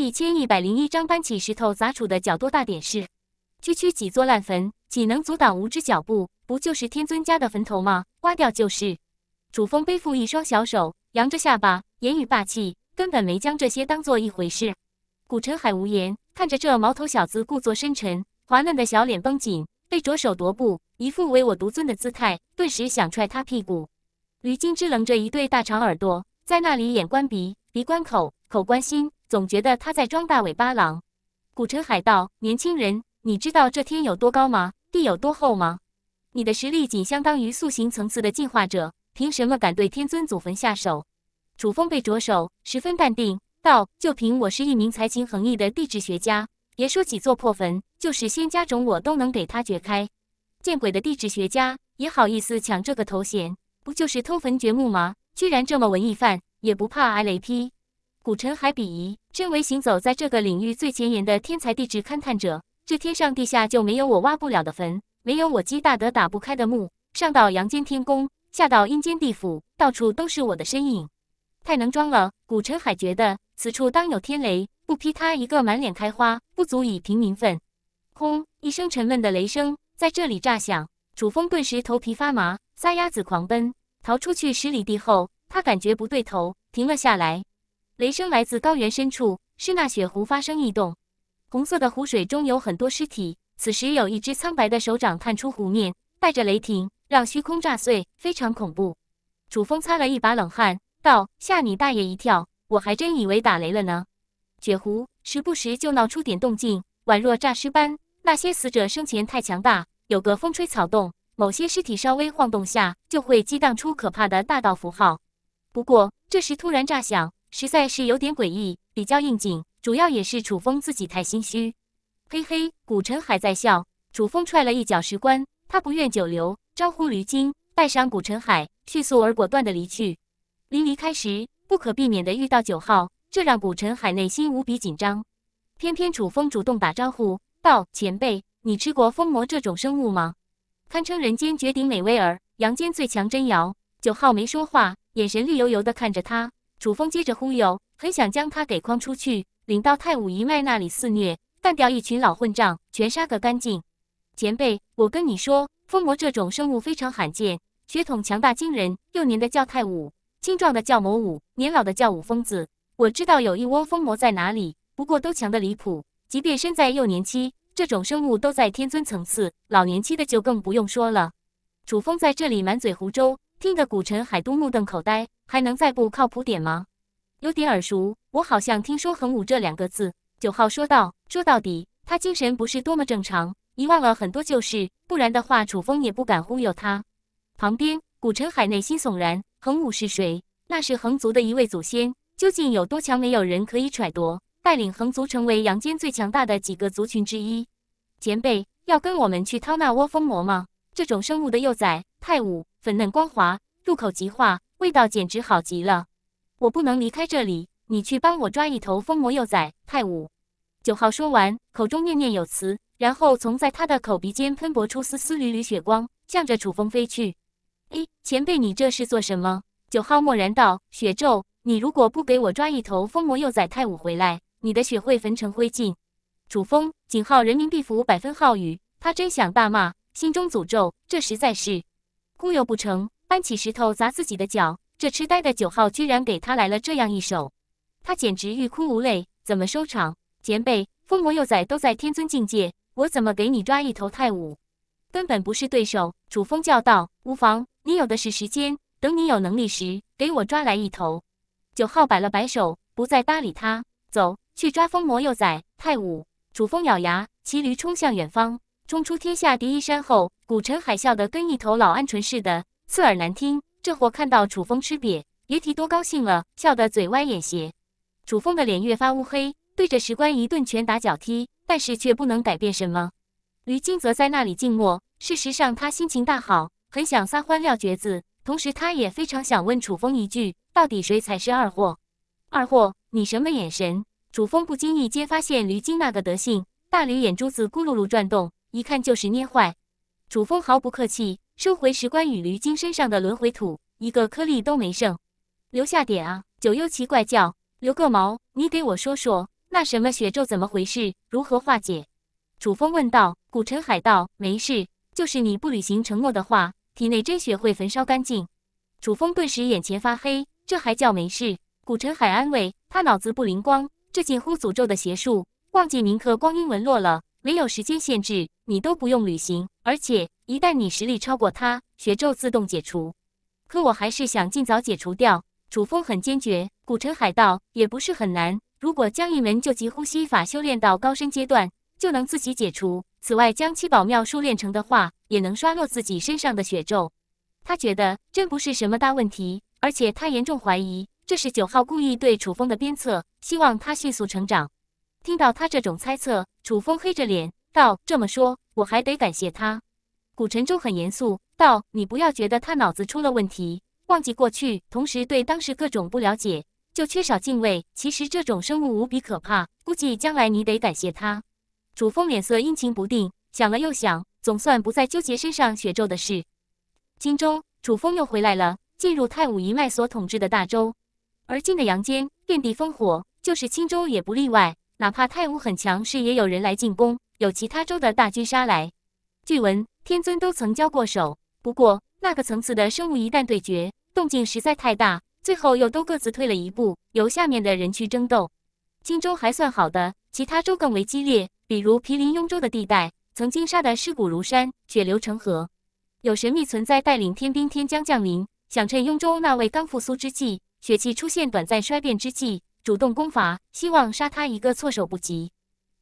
一千一百零一张搬起石头砸出的脚，多大点事？区区几座烂坟，岂能阻挡无知脚步？不就是天尊家的坟头吗？挖掉就是。楚风背负一双小手，扬着下巴，言语霸气，根本没将这些当做一回事。古尘海无言，看着这毛头小子故作深沉，滑嫩的小脸绷紧，被着手踱步，一副唯我独尊的姿态，顿时想踹他屁股。吕金之冷着一对大长耳朵，在那里眼观鼻，鼻观口，口关心。总觉得他在装大尾巴狼。古城海道，年轻人，你知道这天有多高吗？地有多厚吗？你的实力仅相当于塑形层次的进化者，凭什么敢对天尊祖坟下手？楚风被着手，十分淡定道：“就凭我是一名才情横溢的地质学家，别说几座破坟，就是仙家种，我都能给他掘开。见鬼的地质学家也好意思抢这个头衔？不就是偷坟掘墓吗？居然这么文艺范，也不怕挨雷劈？”古尘海鄙夷，身为行走在这个领域最前沿的天才地质勘探者，这天上地下就没有我挖不了的坟，没有我积大德打不开的墓。上到阳间天宫，下到阴间地府，到处都是我的身影。太能装了！古尘海觉得此处当有天雷，不劈他一个满脸开花，不足以平民愤。轰！一声沉闷的雷声在这里炸响，楚风顿时头皮发麻，撒丫子狂奔。逃出去十里地后，他感觉不对头，停了下来。雷声来自高原深处，是那雪湖发生异动。红色的湖水中有很多尸体。此时有一只苍白的手掌探出湖面，带着雷霆，让虚空炸碎，非常恐怖。楚风擦了一把冷汗，道：“吓你大爷一跳！我还真以为打雷了呢。”雪湖时不时就闹出点动静，宛若诈尸般。那些死者生前太强大，有个风吹草动，某些尸体稍微晃动下，就会激荡出可怕的大道符号。不过这时突然炸响。实在是有点诡异，比较应景，主要也是楚风自己太心虚。嘿嘿，古尘海在笑。楚风踹了一脚石棺，他不愿久留，招呼驴精带上古尘海，迅速而果断的离去。临离开时，不可避免的遇到九号，这让古尘海内心无比紧张。偏偏楚风主动打招呼道：“前辈，你吃过风魔这种生物吗？堪称人间绝顶美味儿，阳间最强真肴。”九号没说话，眼神绿油油的看着他。楚风接着忽悠，很想将他给诓出去，领到太武一脉那里肆虐，干掉一群老混账，全杀个干净。前辈，我跟你说，风魔这种生物非常罕见，血统强大惊人。幼年的叫太武，青壮的叫魔武，年老的叫武疯子。我知道有一窝风魔在哪里，不过都强的离谱，即便身在幼年期，这种生物都在天尊层次，老年期的就更不用说了。楚风在这里满嘴胡诌。听得古尘海都目瞪口呆，还能再不靠谱点吗？有点耳熟，我好像听说恒武这两个字。九号说道：“说到底，他精神不是多么正常，遗忘了很多旧事，不然的话，楚风也不敢忽悠他。”旁边古尘海内心悚然，恒武是谁？那是恒族的一位祖先，究竟有多强，没有人可以揣度。带领恒族成为阳间最强大的几个族群之一，前辈要跟我们去掏那窝蜂魔吗？这种生物的幼崽太武粉嫩光滑，入口即化，味道简直好极了。我不能离开这里，你去帮我抓一头疯魔幼崽太武。九号说完，口中念念有词，然后从在他的口鼻间喷薄出丝丝缕缕血光，向着楚风飞去。哎，前辈，你这是做什么？九号默然道：“血咒，你如果不给我抓一头疯魔幼崽太武回来，你的血会焚成灰烬。”楚风，井号人民币符百分号雨，他真想大骂。心中诅咒，这实在是，忽有不成，搬起石头砸自己的脚。这痴呆的九号居然给他来了这样一手，他简直欲哭无泪。怎么收场？前辈，风魔幼崽都在天尊境界，我怎么给你抓一头太武，根本不是对手。楚风叫道：“无妨，你有的是时间，等你有能力时，给我抓来一头。”九号摆了摆手，不再搭理他，走去抓风魔幼崽。太武，楚风咬牙，骑驴冲向远方。冲出天下第一山后，古尘海笑得跟一头老鹌鹑似的，刺耳难听。这货看到楚风吃瘪，别提多高兴了，笑得嘴歪眼斜。楚风的脸越发乌黑，对着石棺一顿拳打脚踢，但是却不能改变什么。驴精则在那里静默。事实上，他心情大好，很想撒欢撂蹶子。同时，他也非常想问楚风一句：到底谁才是二货？二货，你什么眼神？楚风不经意间发现驴精那个德性，大驴眼珠子咕噜噜转动。一看就是捏坏，楚风毫不客气收回石棺与驴精身上的轮回土，一个颗粒都没剩。留下点啊！九幽奇怪叫：“留个毛，你给我说说那什么血咒怎么回事，如何化解？”楚风问道。古尘海道：“没事，就是你不履行承诺的话，体内真血会焚烧干净。”楚风顿时眼前发黑，这还叫没事？古尘海安慰他：“脑子不灵光，这近乎诅咒的邪术，忘记铭刻光阴纹络了。”没有时间限制，你都不用旅行。而且一旦你实力超过他，血咒自动解除。可我还是想尽早解除掉。楚风很坚决。古城海盗也不是很难，如果将一门救急呼吸法修炼到高深阶段，就能自己解除。此外，将七宝妙术练成的话，也能刷落自己身上的血咒。他觉得真不是什么大问题。而且他严重怀疑，这是九号故意对楚风的鞭策，希望他迅速成长。听到他这种猜测。楚风黑着脸道：“这么说，我还得感谢他。”古晨中很严肃道：“你不要觉得他脑子出了问题，忘记过去，同时对当时各种不了解，就缺少敬畏。其实这种生物无比可怕，估计将来你得感谢他。”楚风脸色阴晴不定，想了又想，总算不再纠结身上血咒的事。荆州，楚风又回来了，进入太武一脉所统治的大周。而今的阳间遍地烽火，就是青州也不例外。哪怕泰武很强势，也有人来进攻，有其他州的大军杀来。据闻天尊都曾交过手，不过那个层次的生物一旦对决，动静实在太大，最后又都各自退了一步，由下面的人去争斗。荆州还算好的，其他州更为激烈，比如毗邻雍州的地带，曾经杀得尸骨如山，血流成河。有神秘存在带领天兵天将降临，想趁雍州那位刚复苏之际，血气出现短暂衰变之际。主动攻伐，希望杀他一个措手不及，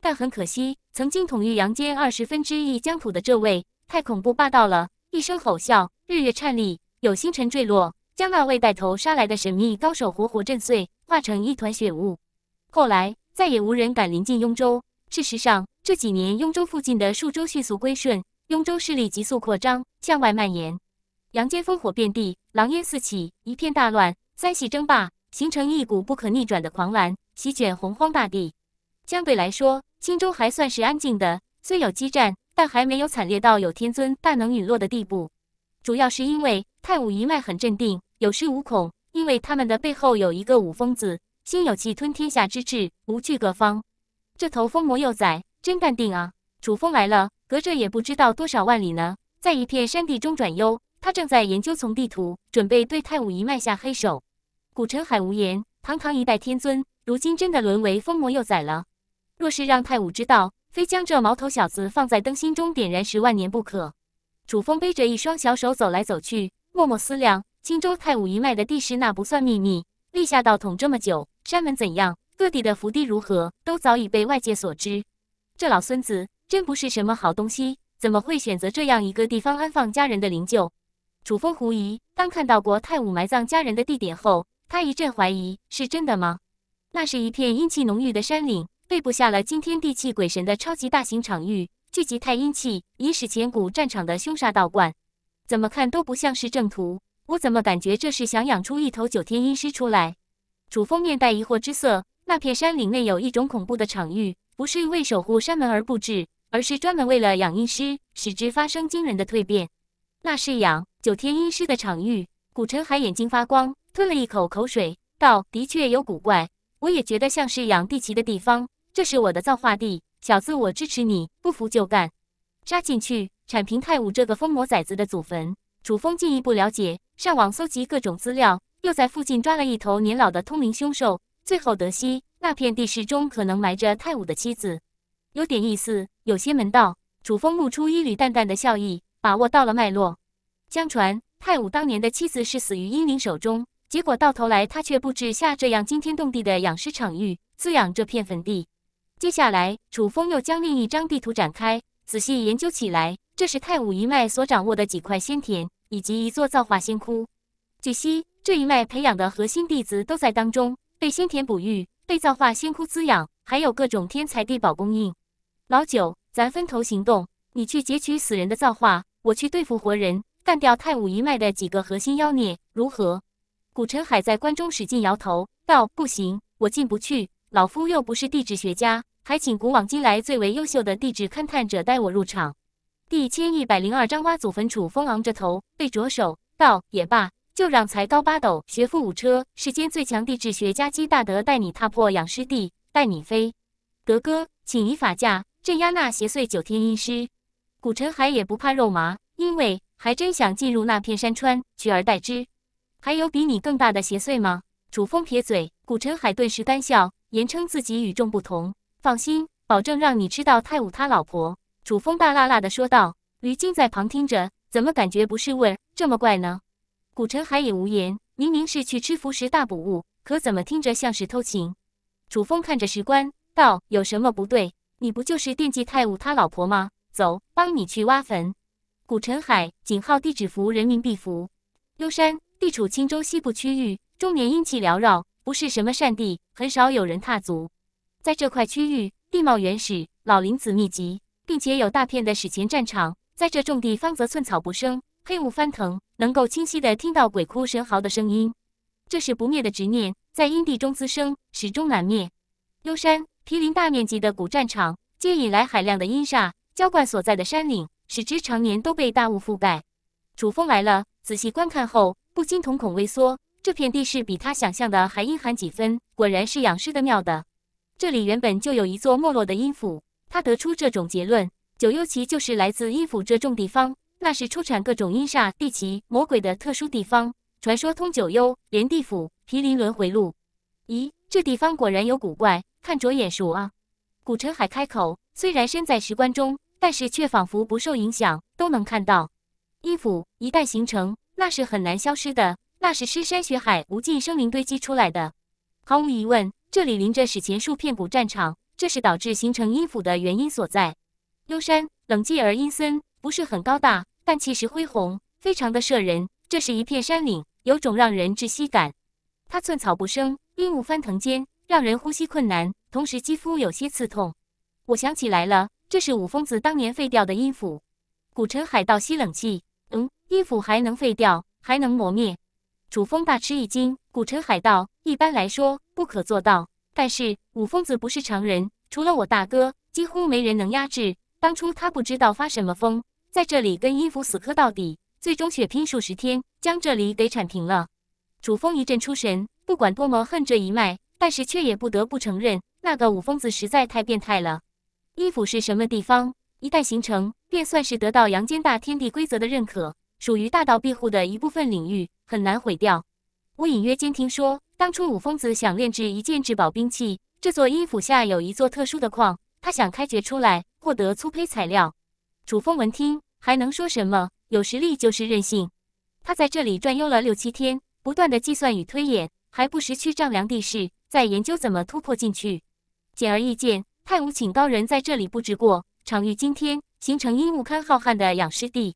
但很可惜，曾经统御阳间二十分之一疆土的这位太恐怖霸道了。一声吼啸，日月颤栗，有星辰坠落，将那位带头杀来的神秘高手活活震碎，化成一团血雾。后来再也无人敢临近雍州。事实上，这几年雍州附近的数州迅速归顺，雍州势力急速扩张，向外蔓延，阳间烽火遍地，狼烟四起，一片大乱，三系争霸。形成一股不可逆转的狂澜，席卷洪荒大地。相对来说，青州还算是安静的，虽有激战，但还没有惨烈到有天尊大能陨落的地步。主要是因为太武一脉很镇定，有恃无恐，因为他们的背后有一个武疯子，心有气吞天下之志，无惧各方。这头疯魔幼崽真淡定啊！楚风来了，隔着也不知道多少万里呢，在一片山地中转悠，他正在研究从地图，准备对太武一脉下黑手。古尘海无言，堂堂一代天尊，如今真的沦为疯魔幼崽了。若是让太武知道，非将这毛头小子放在灯芯中点燃十万年不可。楚风背着一双小手走来走去，默默思量：青州太武一脉的地势那不算秘密，立下道统这么久，山门怎样，各地的福地如何，都早已被外界所知。这老孙子真不是什么好东西，怎么会选择这样一个地方安放家人的灵柩？楚风狐疑，当看到过太武埋葬家人的地点后。他一阵怀疑，是真的吗？那是一片阴气浓郁的山岭，背部下了惊天地泣鬼神的超级大型场域，聚集太阴气，以史前古战场的凶杀道观，怎么看都不像是正途。我怎么感觉这是想养出一头九天阴尸出来？楚风面带疑惑之色。那片山岭内有一种恐怖的场域，不是为守护山门而布置，而是专门为了养阴尸，使之发生惊人的蜕变。那是养九天阴尸的场域。古尘海眼睛发光。吞了一口口水，道：“的确有古怪，我也觉得像是养地奇的地方。这是我的造化地，小子，我支持你，不服就干！杀进去，铲平太武这个疯魔崽子的祖坟。”楚风进一步了解，上网搜集各种资料，又在附近抓了一头年老的通灵凶兽。最后得悉，那片地势中可能埋着太武的妻子，有点意思，有些门道。楚风露出一缕淡淡的笑意，把握到了脉络。相传，太武当年的妻子是死于阴灵手中。结果到头来，他却布置下这样惊天动地的养尸场域，滋养这片坟地。接下来，楚风又将另一张地图展开，仔细研究起来。这是太武一脉所掌握的几块仙田，以及一座造化仙窟。据悉，这一脉培养的核心弟子都在当中，被仙田哺育，被造化仙窟滋养，还有各种天才地宝供应。老九，咱分头行动，你去截取死人的造化，我去对付活人，干掉太武一脉的几个核心妖孽，如何？古尘海在关中使劲摇头，道：“不行，我进不去。老夫又不是地质学家，还请古往今来最为优秀的地质勘探者带我入场。”第一千一百零二章挖祖坟。处。风昂着头，背着手，道：“也罢，就让才高八斗、学富五车、世间最强地质学家姬大德带你踏破养尸地，带你飞。”德哥，请以法驾镇压那邪祟九天阴尸。古尘海也不怕肉麻，因为还真想进入那片山川，取而代之。还有比你更大的邪祟吗？楚风撇嘴，古尘海顿时干笑，言称自己与众不同。放心，保证让你吃到泰武他老婆。楚风大辣辣的说道。吕晶在旁听着，怎么感觉不是儿这么怪呢？古尘海也无言，明明是去吃符石大补物，可怎么听着像是偷情？楚风看着石棺道：“有什么不对？你不就是惦记泰武他老婆吗？走，帮你去挖坟。”古尘海，井号地址符人民币符，幽山。地处青州西部区域，终年阴气缭绕，不是什么善地，很少有人踏足。在这块区域，地貌原始，老林子密集，并且有大片的史前战场。在这种地方，则寸草不生，黑雾翻腾，能够清晰的听到鬼哭神嚎的声音。这是不灭的执念在阴地中滋生，始终难灭。幽山毗邻大面积的古战场，皆引来海量的阴煞，浇灌所在的山岭，使之常年都被大雾覆盖。楚风来了，仔细观看后。不禁瞳孔微缩，这片地势比他想象的还阴寒几分，果然是养尸的庙的。这里原本就有一座没落的阴府，他得出这种结论：九幽旗就是来自阴府这种地方，那是出产各种阴煞地奇、魔鬼的特殊地方。传说通九幽，连地府，毗邻轮回路。咦，这地方果然有古怪，看着眼熟啊！古尘海开口，虽然身在石棺中，但是却仿佛不受影响，都能看到阴府一旦形成。那是很难消失的，那是尸山血海、无尽生灵堆积出来的。毫无疑问，这里临着史前数片古战场，这是导致形成阴府的原因所在。幽山冷寂而阴森，不是很高大，但气势恢宏，非常的慑人。这是一片山岭，有种让人窒息感。它寸草不生，阴雾翻腾间，让人呼吸困难，同时肌肤有些刺痛。我想起来了，这是五峰子当年废掉的阴府。古城海盗吸冷气。衣服还能废掉，还能磨灭？楚风大吃一惊。古城海道一般来说不可做到，但是五疯子不是常人，除了我大哥，几乎没人能压制。当初他不知道发什么疯，在这里跟衣服死磕到底，最终血拼数十天，将这里给铲平了。楚风一阵出神。不管多么恨这一脉，但是却也不得不承认，那个五疯子实在太变态了。衣服是什么地方？一旦形成，便算是得到阳间大天地规则的认可。属于大道庇护的一部分领域，很难毁掉。我隐约间听说，当初五疯子想炼制一件至宝兵器，这座阴府下有一座特殊的矿，他想开掘出来，获得粗胚材料。楚风闻听，还能说什么？有实力就是任性。他在这里转悠了六七天，不断的计算与推演，还不时去丈量地势，在研究怎么突破进去。显而易见，太武请高人在这里布置过场域，今天形成阴雾堪浩瀚的养尸地。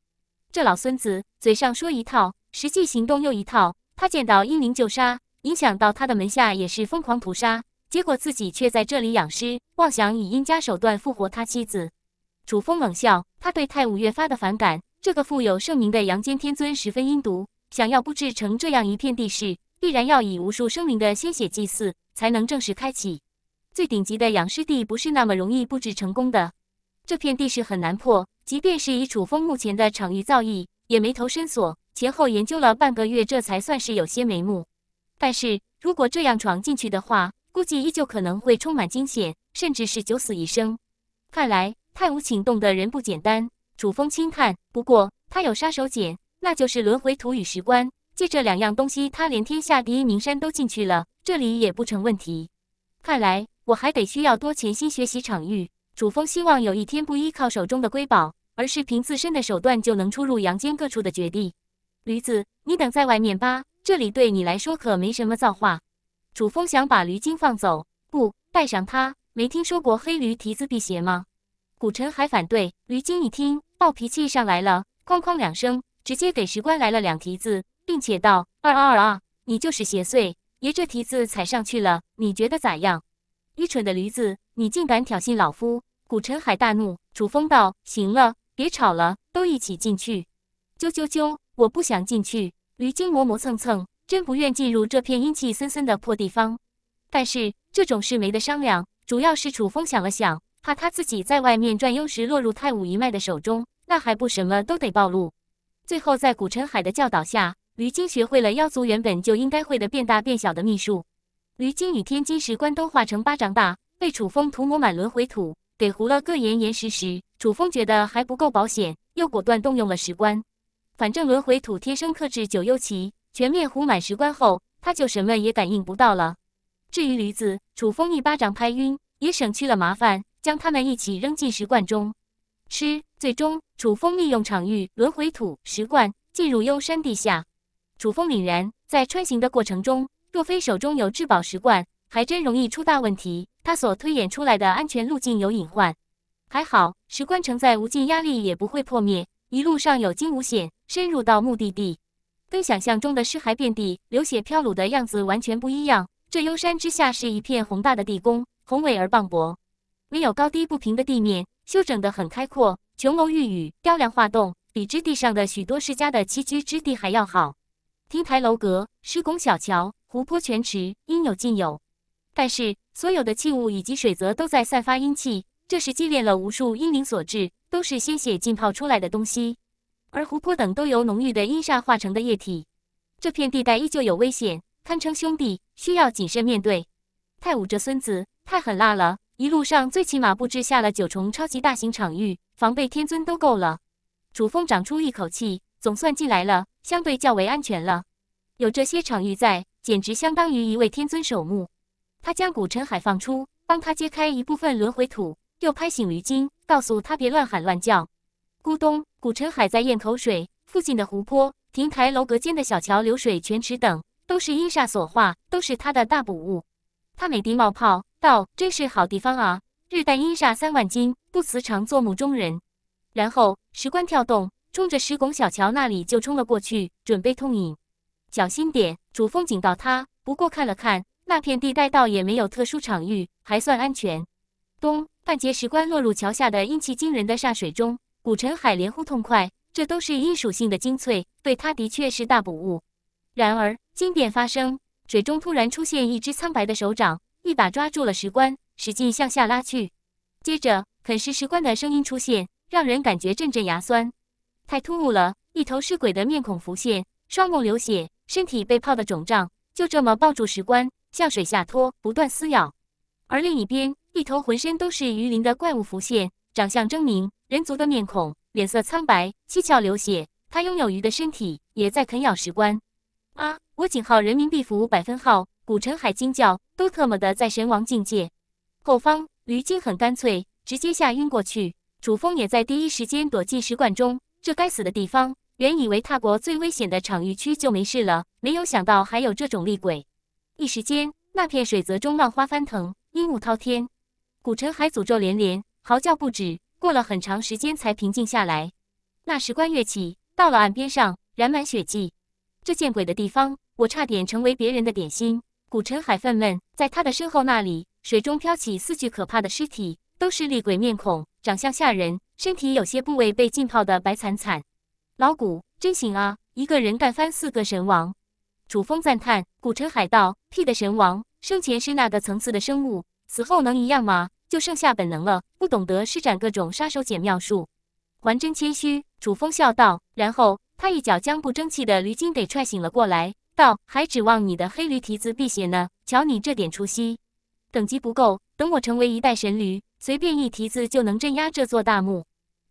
这老孙子嘴上说一套，实际行动又一套。他见到阴灵就杀，影响到他的门下也是疯狂屠杀，结果自己却在这里养尸，妄想以阴家手段复活他妻子。楚风冷笑，他对太武越发的反感。这个富有盛名的阳间天尊十分阴毒，想要布置成这样一片地势，必然要以无数生灵的鲜血祭祀，才能正式开启。最顶级的养尸地不是那么容易布置成功的，这片地势很难破。即便是以楚风目前的场域造诣，也眉头深锁，前后研究了半个月，这才算是有些眉目。但是如果这样闯进去的话，估计依旧可能会充满惊险，甚至是九死一生。看来太无情洞的人不简单。楚风轻叹，不过他有杀手锏，那就是轮回图与石棺。借这两样东西，他连天下第一名山都进去了，这里也不成问题。看来我还得需要多潜心学习场域。楚风希望有一天不依靠手中的瑰宝。而是凭自身的手段就能出入阳间各处的绝地。驴子，你等在外面吧，这里对你来说可没什么造化。楚风想把驴精放走，不带上他，没听说过黑驴蹄子辟邪吗？古尘海反对，驴精一听，暴脾气上来了，哐哐两声，直接给石棺来了两蹄子，并且道：“二二二，你就是邪祟！爷这蹄子踩上去了，你觉得咋样？”愚蠢的驴子，你竟敢挑衅老夫！古尘海大怒。楚风道：“行了。”别吵了，都一起进去。啾啾啾！我不想进去。驴精磨磨蹭蹭，真不愿进入这片阴气森森的破地方。但是这种事没得商量，主要是楚风想了想，怕他自己在外面转悠时落入太武一脉的手中，那还不什么都得暴露。最后在古尘海的教导下，驴精学会了妖族原本就应该会的变大变小的秘术。驴精与天金石棺都化成巴掌大，被楚风涂抹满轮回土。给糊了个严严实实，楚风觉得还不够保险，又果断动用了石棺。反正轮回土贴身克制九幽旗，全面糊满石棺后，他就什么也感应不到了。至于驴子，楚风一巴掌拍晕，也省去了麻烦，将他们一起扔进石棺中。吃。最终，楚风利用场域、轮回土、石棺进入幽山地下。楚风凛然，在穿行的过程中，若非手中有至宝石棺，还真容易出大问题。他所推演出来的安全路径有隐患，还好石棺承载无尽压力也不会破灭。一路上有惊无险，深入到目的地，跟想象中的尸骸遍地、流血飘橹的样子完全不一样。这幽山之下是一片宏大的地宫，宏伟而磅礴，没有高低不平的地面，修整得很开阔，琼楼玉宇、雕梁画栋，比之地上的许多世家的栖居之地还要好。亭台楼阁、石拱小桥、湖泊泉池，应有尽有。但是。所有的器物以及水泽都在散发阴气，这是积敛了无数阴灵所致，都是鲜血浸泡出来的东西。而湖泊等都由浓郁的阴煞化成的液体。这片地带依旧有危险，堪称兄弟，需要谨慎面对。太武这孙子太狠辣了，一路上最起码布置下了九重超级大型场域，防备天尊都够了。楚风长出一口气，总算进来了，相对较为安全了。有这些场域在，简直相当于一位天尊守墓。他将古尘海放出，帮他揭开一部分轮回土，又拍醒鱼精，告诉他别乱喊乱叫。咕咚，古尘海在咽口水。附近的湖泊、亭台楼阁间的小桥流水、泉池等，都是阴煞所化，都是他的大补物。他美滴冒泡，道：“真是好地方啊！”日啖阴煞三万金，不辞长做梦中人。然后石棺跳动，冲着石拱小桥那里就冲了过去，准备痛饮。小心点，主峰警告他。不过看了看。那片地带倒也没有特殊场域，还算安全。咚！半截石棺落入桥下的阴气惊人的煞水中，古尘海连呼痛快，这都是阴属性的精粹，对他的确是大补物。然而，惊变发生，水中突然出现一只苍白的手掌，一把抓住了石棺，使劲向下拉去。接着，啃食石棺的声音出现，让人感觉阵阵牙酸。太突兀了！一头尸鬼的面孔浮现，双目流血，身体被泡得肿胀，就这么抱住石棺。向水下拖，不断撕咬。而另一边，一头浑身都是鱼鳞的怪物浮现，长相狰狞，人族的面孔，脸色苍白，七窍流血。他拥有鱼的身体，也在啃咬石棺。啊！我警号人民币符百分号，古尘海惊叫，都特么的在神王境界。后方，驴精很干脆，直接吓晕过去。楚风也在第一时间躲进石棺中。这该死的地方，原以为他国最危险的场域区就没事了，没有想到还有这种厉鬼。一时间，那片水泽中浪花翻腾，阴雾滔天，古城海诅咒连连，嚎叫不止。过了很长时间才平静下来。那时关跃起到了岸边上，染满血迹。这见鬼的地方，我差点成为别人的点心。古城海愤懑，在他的身后那里，水中飘起四具可怕的尸体，都是厉鬼面孔，长相吓人，身体有些部位被浸泡的白惨惨。老古真行啊，一个人干翻四个神王。楚风赞叹：“古尘海道，屁的神王，生前是那个层次的生物，死后能一样吗？就剩下本能了，不懂得施展各种杀手锏妙术。”还真谦虚。楚风笑道：“然后他一脚将不争气的驴精给踹醒了过来，道：还指望你的黑驴蹄子辟邪呢？瞧你这点出息，等级不够。等我成为一代神驴，随便一蹄子就能镇压这座大墓。”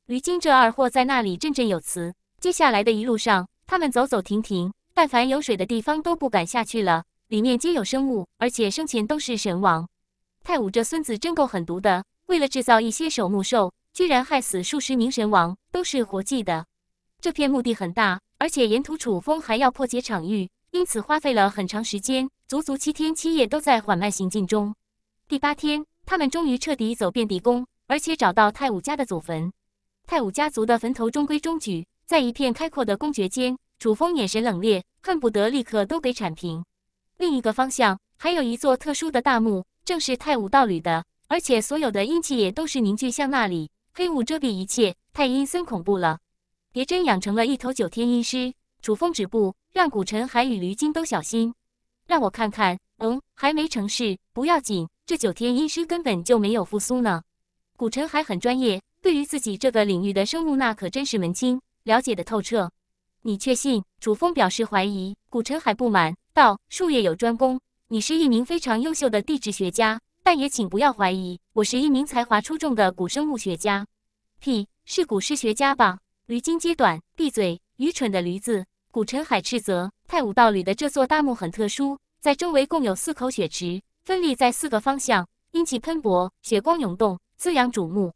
驴精这二货在那里振振有词。接下来的一路上，他们走走停停。但凡有水的地方都不敢下去了，里面皆有生物，而且生前都是神王。太武这孙子真够狠毒的，为了制造一些守墓兽，居然害死数十名神王，都是活祭的。这片墓地很大，而且沿途楚风还要破解场域，因此花费了很长时间，足足七天七夜都在缓慢行进中。第八天，他们终于彻底走遍地宫，而且找到太武家的祖坟。太武家族的坟头中规中矩，在一片开阔的公爵间。楚风眼神冷冽，恨不得立刻都给铲平。另一个方向还有一座特殊的大墓，正是太武道侣的，而且所有的阴气也都是凝聚向那里。黑雾遮蔽一切，太阴森恐怖了。别真养成了一头九天阴尸，楚风止步，让古尘海与驴精都小心。让我看看，嗯，还没成事，不要紧，这九天阴尸根本就没有复苏呢。古尘海很专业，对于自己这个领域的生物，那可真是门清，了解的透彻。你确信？楚风表示怀疑。古尘海不满道：“术业有专攻，你是一名非常优秀的地质学家，但也请不要怀疑，我是一名才华出众的古生物学家。”屁，是古诗学家吧？驴筋接短，闭嘴，愚蠢的驴子！古尘海斥责。太武道里的这座大墓很特殊，在周围共有四口血池，分立在四个方向，阴气喷薄，血光涌动，滋养主墓。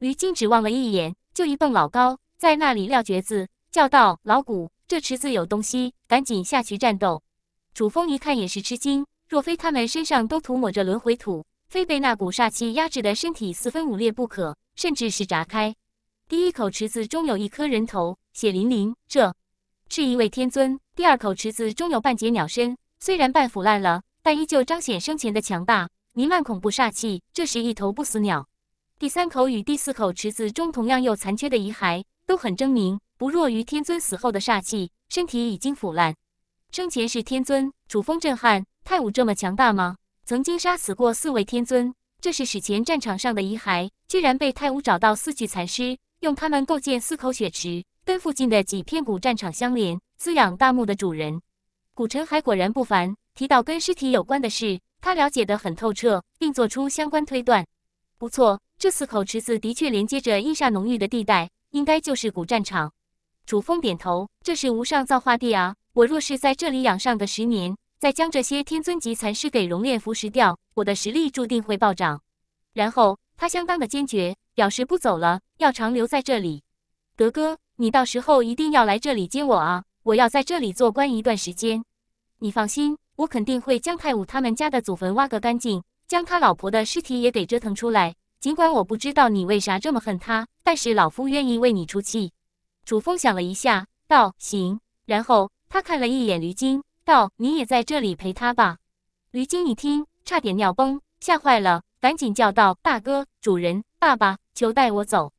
驴筋只望了一眼，就一蹦老高，在那里撂蹶子。叫道：“老古，这池子有东西，赶紧下去战斗！”楚风一看也是吃惊，若非他们身上都涂抹着轮回土，非被那股煞气压制的身体四分五裂不可，甚至是炸开。第一口池子中有一颗人头，血淋淋，这是一位天尊；第二口池子中有半截鸟身，虽然半腐烂了，但依旧彰显生前的强大，弥漫恐怖煞气，这是一头不死鸟。第三口与第四口池子中同样有残缺的遗骸，都很狰狞。不弱于天尊死后的煞气，身体已经腐烂。生前是天尊，主峰震撼。太武这么强大吗？曾经杀死过四位天尊，这是史前战场上的遗骸，居然被太武找到四具残尸，用他们构建四口血池，跟附近的几片古战场相连，滋养大墓的主人。古尘海果然不凡，提到跟尸体有关的事，他了解得很透彻，并做出相关推断。不错，这四口池子的确连接着阴煞浓郁的地带，应该就是古战场。楚风点头，这是无上造化地啊！我若是在这里养上个十年，再将这些天尊级残尸给熔炼腐蚀掉，我的实力注定会暴涨。然后他相当的坚决，表示不走了，要长留在这里。德哥，你到时候一定要来这里接我啊！我要在这里做官一段时间。你放心，我肯定会将太武他们家的祖坟挖个干净，将他老婆的尸体也给折腾出来。尽管我不知道你为啥这么恨他，但是老夫愿意为你出气。楚风想了一下，道：“行。”然后他看了一眼驴精，道：“你也在这里陪他吧。”驴精一听，差点尿崩，吓坏了，赶紧叫道：“大哥，主人，爸爸，求带我走！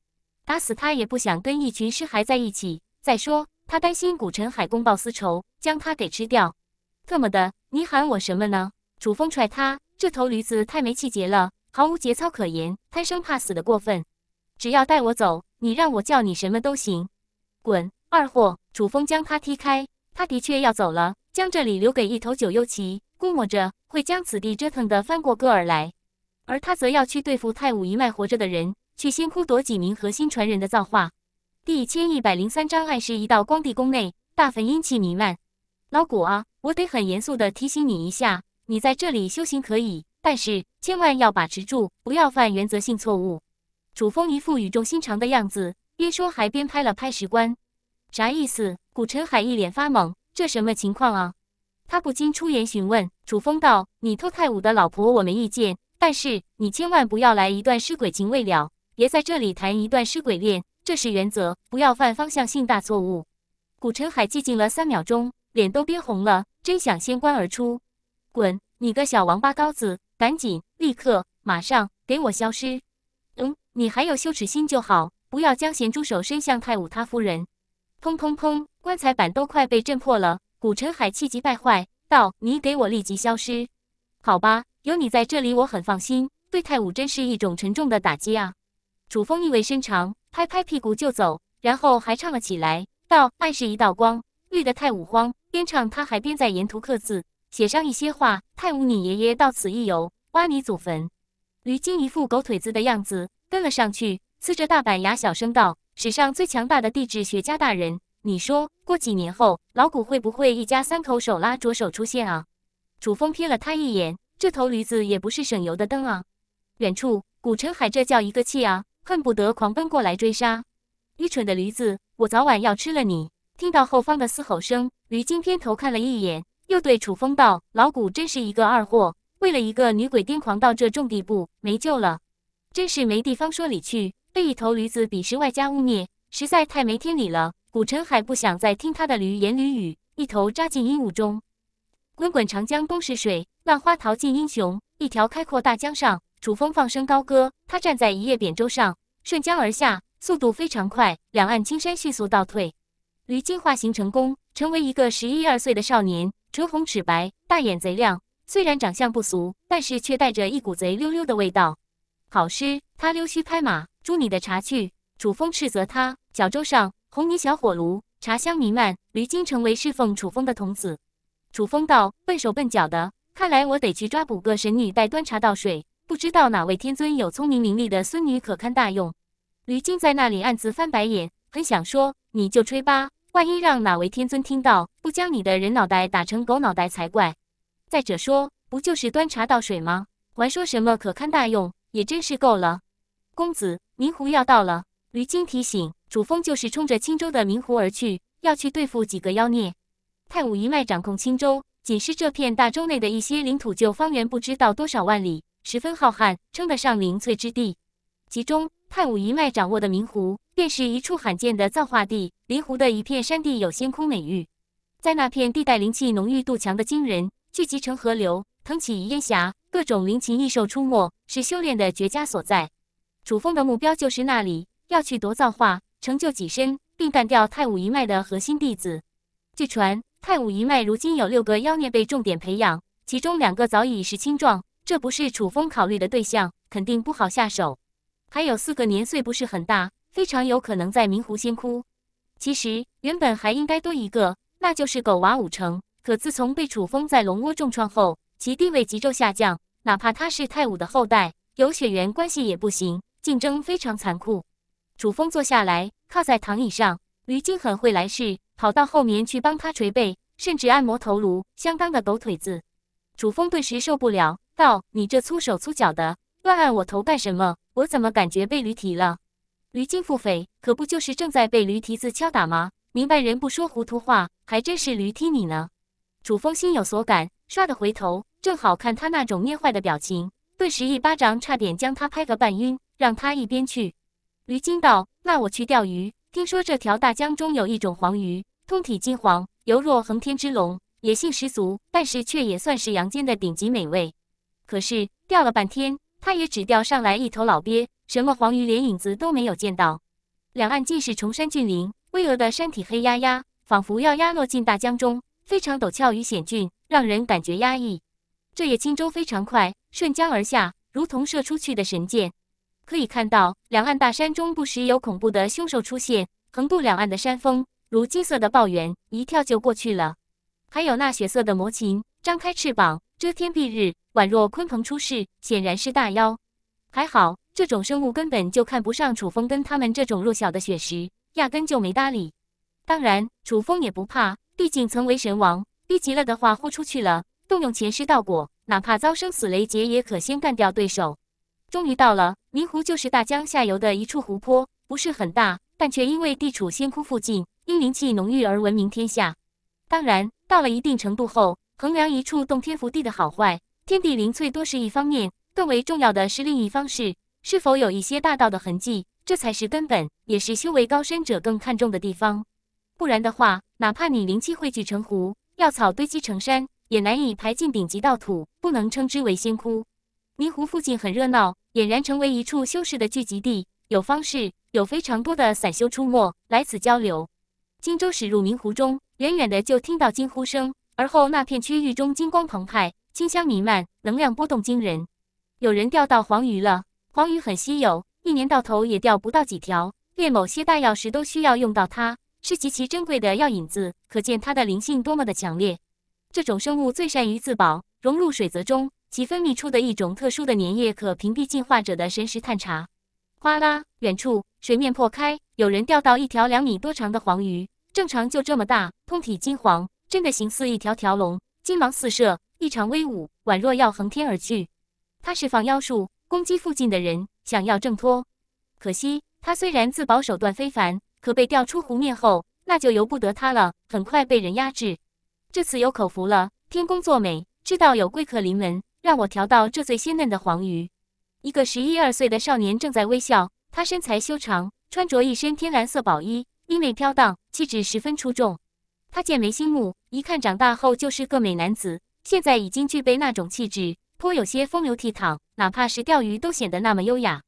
打死他也不想跟一群尸骸在一起。再说，他担心古城海公报私仇，将他给吃掉。特么的，你喊我什么呢？”楚风踹他：“这头驴子太没气节了，毫无节操可言，贪生怕死的过分。只要带我走，你让我叫你什么都行。”滚，二货！楚风将他踢开。他的确要走了，将这里留给一头九幽骑，估摸着会将此地折腾的翻过个儿来。而他则要去对付太武一脉活着的人，去先剥夺几名核心传人的造化。第一千一百零三章暗示一道光帝宫内，大坟阴气弥漫。老古啊，我得很严肃地提醒你一下，你在这里修行可以，但是千万要把持住，不要犯原则性错误。楚风一副语重心长的样子。边说还边拍了拍石棺，啥意思？古尘海一脸发懵，这什么情况啊？他不禁出言询问楚风道：“你偷太武的老婆，我没意见，但是你千万不要来一段尸鬼情未了，别在这里谈一段尸鬼恋，这是原则，不要犯方向性大错误。”古尘海寂静了三秒钟，脸都憋红了，真想掀棺而出。滚！你个小王八羔子，赶紧、立刻、马上给我消失！嗯，你还有羞耻心就好。不要将咸猪手伸向太武他夫人！砰砰砰！棺材板都快被震破了。古尘海气急败坏道：“你给我立即消失，好吧？有你在这里，我很放心。”对太武真是一种沉重的打击啊！楚风意味深长，拍拍屁股就走，然后还唱了起来：“道爱是一道光，绿的太武慌。”边唱他还边在沿途刻字，写上一些话：“太武，你爷爷到此一游，挖你祖坟。”驴精一副狗腿子的样子跟了上去。呲着大板牙，小声道：“史上最强大的地质学家大人，你说过几年后老古会不会一家三口手拉着手出现啊？”楚风瞥了他一眼，这头驴子也不是省油的灯啊！远处，古城海这叫一个气啊，恨不得狂奔过来追杀。愚蠢的驴子，我早晚要吃了你！听到后方的嘶吼声，驴精偏头看了一眼，又对楚风道：“老古真是一个二货，为了一个女鬼癫狂到这种地步，没救了，真是没地方说理去。”被一头驴子鄙视外加污蔑，实在太没天理了。古尘海不想再听他的驴言驴语，一头扎进阴雾中。滚滚长江东逝水，浪花淘尽英雄。一条开阔大江上，楚风放声高歌。他站在一叶扁舟上，顺江而下，速度非常快。两岸青山迅速倒退。驴进化形成功，成为一个十一二岁的少年，唇红齿白，大眼贼亮。虽然长相不俗，但是却带着一股贼溜溜的味道。好诗，他溜须拍马。诛你的茶去！楚风斥责他。脚舟上，红泥小火炉，茶香弥漫。驴精成为侍奉楚风的童子。楚风道：“笨手笨脚的，看来我得去抓捕个神女，带端茶倒水。不知道哪位天尊有聪明伶俐的孙女可堪大用。”驴精在那里暗自翻白眼，很想说：“你就吹吧，万一让哪位天尊听到，不将你的人脑袋打成狗脑袋才怪。再者说，不就是端茶倒水吗？还说什么可堪大用，也真是够了，公子。”明湖要到了，驴精提醒，楚风就是冲着青州的明湖而去，要去对付几个妖孽。太武一脉掌控青州，仅是这片大州内的一些领土，就方圆不知道多少万里，十分浩瀚，称得上灵翠之地。其中，太武一脉掌握的明湖，便是一处罕见的造化地。灵湖的一片山地有仙空美誉，在那片地带，灵气浓郁度强的惊人，聚集成河流，腾起烟霞，各种灵禽异兽出没，是修炼的绝佳所在。楚风的目标就是那里，要去夺造化，成就己身，并干掉太武一脉的核心弟子。据传，太武一脉如今有六个妖孽被重点培养，其中两个早已是青壮，这不是楚风考虑的对象，肯定不好下手。还有四个年岁不是很大，非常有可能在明湖仙窟。其实原本还应该多一个，那就是狗娃五成，可自从被楚风在龙窝重创后，其地位急骤下降，哪怕他是太武的后代，有血缘关系也不行。竞争非常残酷。楚风坐下来，靠在躺椅上。驴精很会来事，跑到后面去帮他捶背，甚至按摩头颅，相当的狗腿子。楚风顿时受不了，道：“你这粗手粗脚的，乱按我头干什么？我怎么感觉被驴踢了？”驴精腹诽：“可不就是正在被驴蹄子敲打吗？明白人不说糊涂话，还真是驴踢你呢。”楚风心有所感，唰的回头，正好看他那种捏坏的表情，顿时一巴掌差点将他拍个半晕。让他一边去。驴精道：“那我去钓鱼。听说这条大江中有一种黄鱼，通体金黄，犹若横天之龙，野性十足，但是却也算是阳间的顶级美味。可是钓了半天，他也只钓上来一头老鳖，什么黄鱼连影子都没有见到。两岸尽是崇山峻岭，巍峨的山体黑压压，仿佛要压落进大江中，非常陡峭与险峻，让人感觉压抑。这叶轻舟非常快，顺江而下，如同射出去的神箭。”可以看到，两岸大山中不时有恐怖的凶兽出现，横渡两岸的山峰如金色的暴猿，一跳就过去了。还有那血色的魔禽，张开翅膀遮天蔽日，宛若鲲鹏出世，显然是大妖。还好，这种生物根本就看不上楚风跟他们这种弱小的血石，压根就没搭理。当然，楚风也不怕，毕竟曾为神王，逼急了的话，豁出去了，动用前世道果，哪怕遭生死雷劫，也可先干掉对手。终于到了。明湖就是大江下游的一处湖泊，不是很大，但却因为地处仙窟附近，因灵气浓郁而闻名天下。当然，到了一定程度后，衡量一处洞天福地的好坏，天地灵粹多是一方面，更为重要的是另一方是是否有一些大道的痕迹，这才是根本，也是修为高深者更看重的地方。不然的话，哪怕你灵气汇聚成湖，药草堆积成山，也难以排进顶级道土，不能称之为仙窟。泥湖附近很热闹。俨然成为一处修士的聚集地，有方士，有非常多的散修出没，来此交流。荆州驶入明湖中，远远的就听到惊呼声，而后那片区域中金光澎湃，清香弥漫，能量波动惊人。有人钓到黄鱼了，黄鱼很稀有，一年到头也钓不到几条。炼某些大药时都需要用到它，是极其珍贵的药引子，可见它的灵性多么的强烈。这种生物最善于自保，融入水泽中。其分泌出的一种特殊的粘液，可屏蔽进化者的神识探查。哗啦，远处水面破开，有人钓到一条两米多长的黄鱼，正常就这么大，通体金黄，真的形似一条条龙，金芒四射，异常威武，宛若要横天而去。他释放妖术攻击附近的人，想要挣脱，可惜他虽然自保手段非凡，可被钓出湖面后，那就由不得他了，很快被人压制。这次有口福了，天公作美，知道有贵客临门。让我调到这最鲜嫩的黄鱼。一个十一二岁的少年正在微笑，他身材修长，穿着一身天蓝色宝衣，衣袂飘荡，气质十分出众。他见眉心目，一看长大后就是个美男子，现在已经具备那种气质，颇有些风流倜傥，哪怕是钓鱼都显得那么优雅。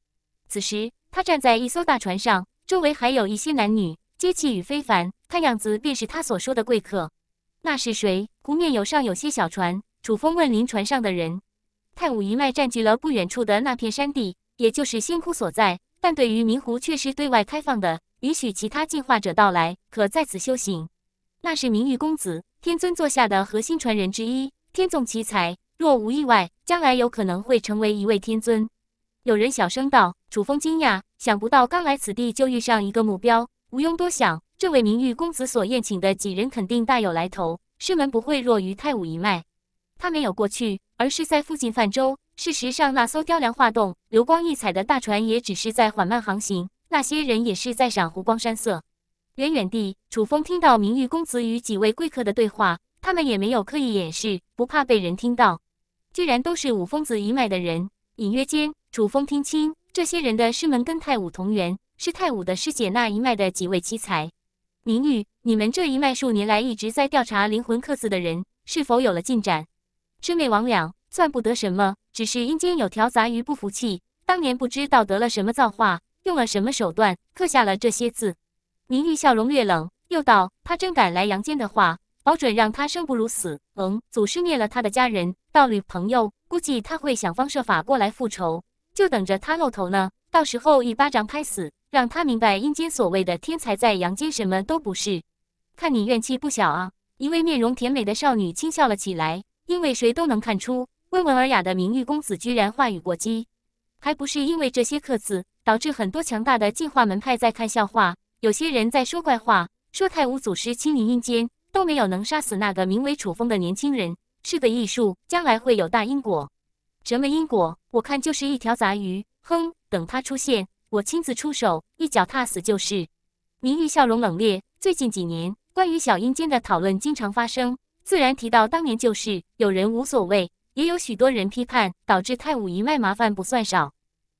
此时他站在一艘大船上，周围还有一些男女，皆气宇非凡，看样子便是他所说的贵客。那是谁？湖面有上有些小船。楚风问：“林船上的人，太武一脉占据了不远处的那片山地，也就是仙窟所在。但对于明湖，却是对外开放的，允许其他进化者到来，可在此修行。那是明玉公子，天尊座下的核心传人之一，天纵奇才。若无意外，将来有可能会成为一位天尊。”有人小声道：“楚风惊讶，想不到刚来此地就遇上一个目标。毋庸多想，这位明玉公子所宴请的几人，肯定大有来头，师门不会弱于太武一脉。”他没有过去，而是在附近泛舟。事实上，那艘雕梁画栋、流光溢彩的大船也只是在缓慢航行。那些人也是在赏湖光山色。远远地，楚风听到明玉公子与几位贵客的对话，他们也没有刻意掩饰，不怕被人听到。居然都是五峰子一脉的人。隐约间，楚风听清这些人的师门跟太武同源，是太武的师姐那一脉的几位奇才。明玉，你们这一脉数年来一直在调查灵魂刻字的人，是否有了进展？魑魅魍魉算不得什么，只是阴间有条杂鱼不服气。当年不知道得了什么造化，用了什么手段刻下了这些字。宁玉笑容略冷，又道：“他真敢来阳间的话，保准让他生不如死。”嗯，祖师灭了他的家人、道侣、朋友，估计他会想方设法过来复仇，就等着他露头呢。到时候一巴掌拍死，让他明白阴间所谓的天才在阳间什么都不是。看你怨气不小啊！一位面容甜美的少女轻笑了起来。因为谁都能看出，温文尔雅的名誉公子居然话语过激，还不是因为这些刻字导致很多强大的进化门派在看笑话，有些人在说怪话，说太武祖师亲临阴间都没有能杀死那个名为楚风的年轻人，是个异术，将来会有大因果。什么因果？我看就是一条杂鱼。哼，等他出现，我亲自出手，一脚踏死就是。明玉笑容冷冽，最近几年关于小阴间的讨论经常发生。自然提到当年旧事，有人无所谓，也有许多人批判，导致太武一脉麻烦不算少。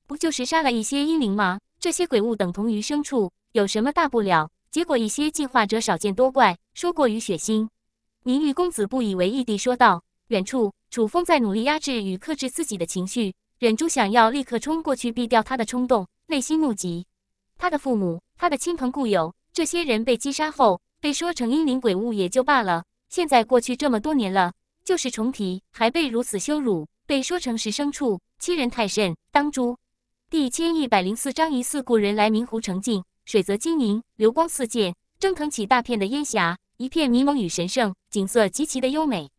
不就是杀了一些阴灵吗？这些鬼物等同于牲畜，有什么大不了？结果一些计划者少见多怪，说过于血腥。宁玉公子不以为意地说道。远处，楚风在努力压制与克制自己的情绪，忍住想要立刻冲过去毙掉他的冲动。内心怒极，他的父母，他的亲朋故友，这些人被击杀后被说成阴灵鬼物也就罢了。现在过去这么多年了，旧事重提还被如此羞辱，被说成是牲畜，欺人太甚，当诛。第一千一百零四章疑似故人来。明湖澄净，水泽晶莹，流光四溅，蒸腾起大片的烟霞，一片迷蒙与神圣，景色极其的优美。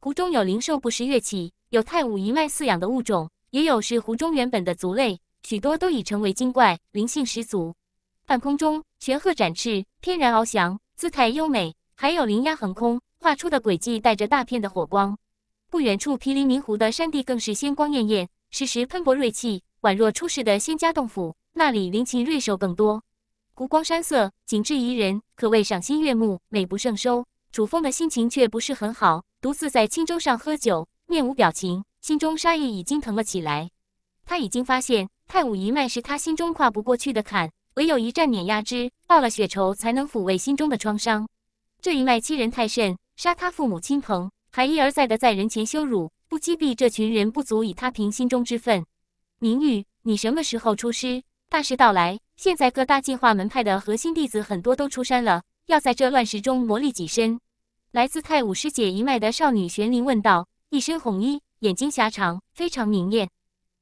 湖中有灵兽不食乐器，有太武一脉饲养的物种，也有是湖中原本的族类，许多都已成为精怪，灵性十足。半空中玄鹤展翅，翩然翱翔，姿态优美；还有灵鸦横空。画出的轨迹带着大片的火光，不远处毗邻明湖的山地更是仙光艳艳，时时喷薄锐气，宛若出世的仙家洞府。那里灵禽瑞兽更多，湖光山色，景致宜人，可谓赏心悦目，美不胜收。楚风的心情却不是很好，独自在青舟上喝酒，面无表情，心中杀意已经腾了起来。他已经发现太武一脉是他心中跨不过去的坎，唯有一战碾压之，报了血仇，才能抚慰心中的创伤。这一脉欺人太甚。杀他父母亲朋，还一而再的在人前羞辱，不击毙这群人，不足以他平心中之愤。明玉，你什么时候出师？大事到来，现在各大进化门派的核心弟子很多都出山了，要在这乱世中磨砺己身。来自太武师姐一脉的少女玄灵问道，一身红衣，眼睛狭长，非常明艳。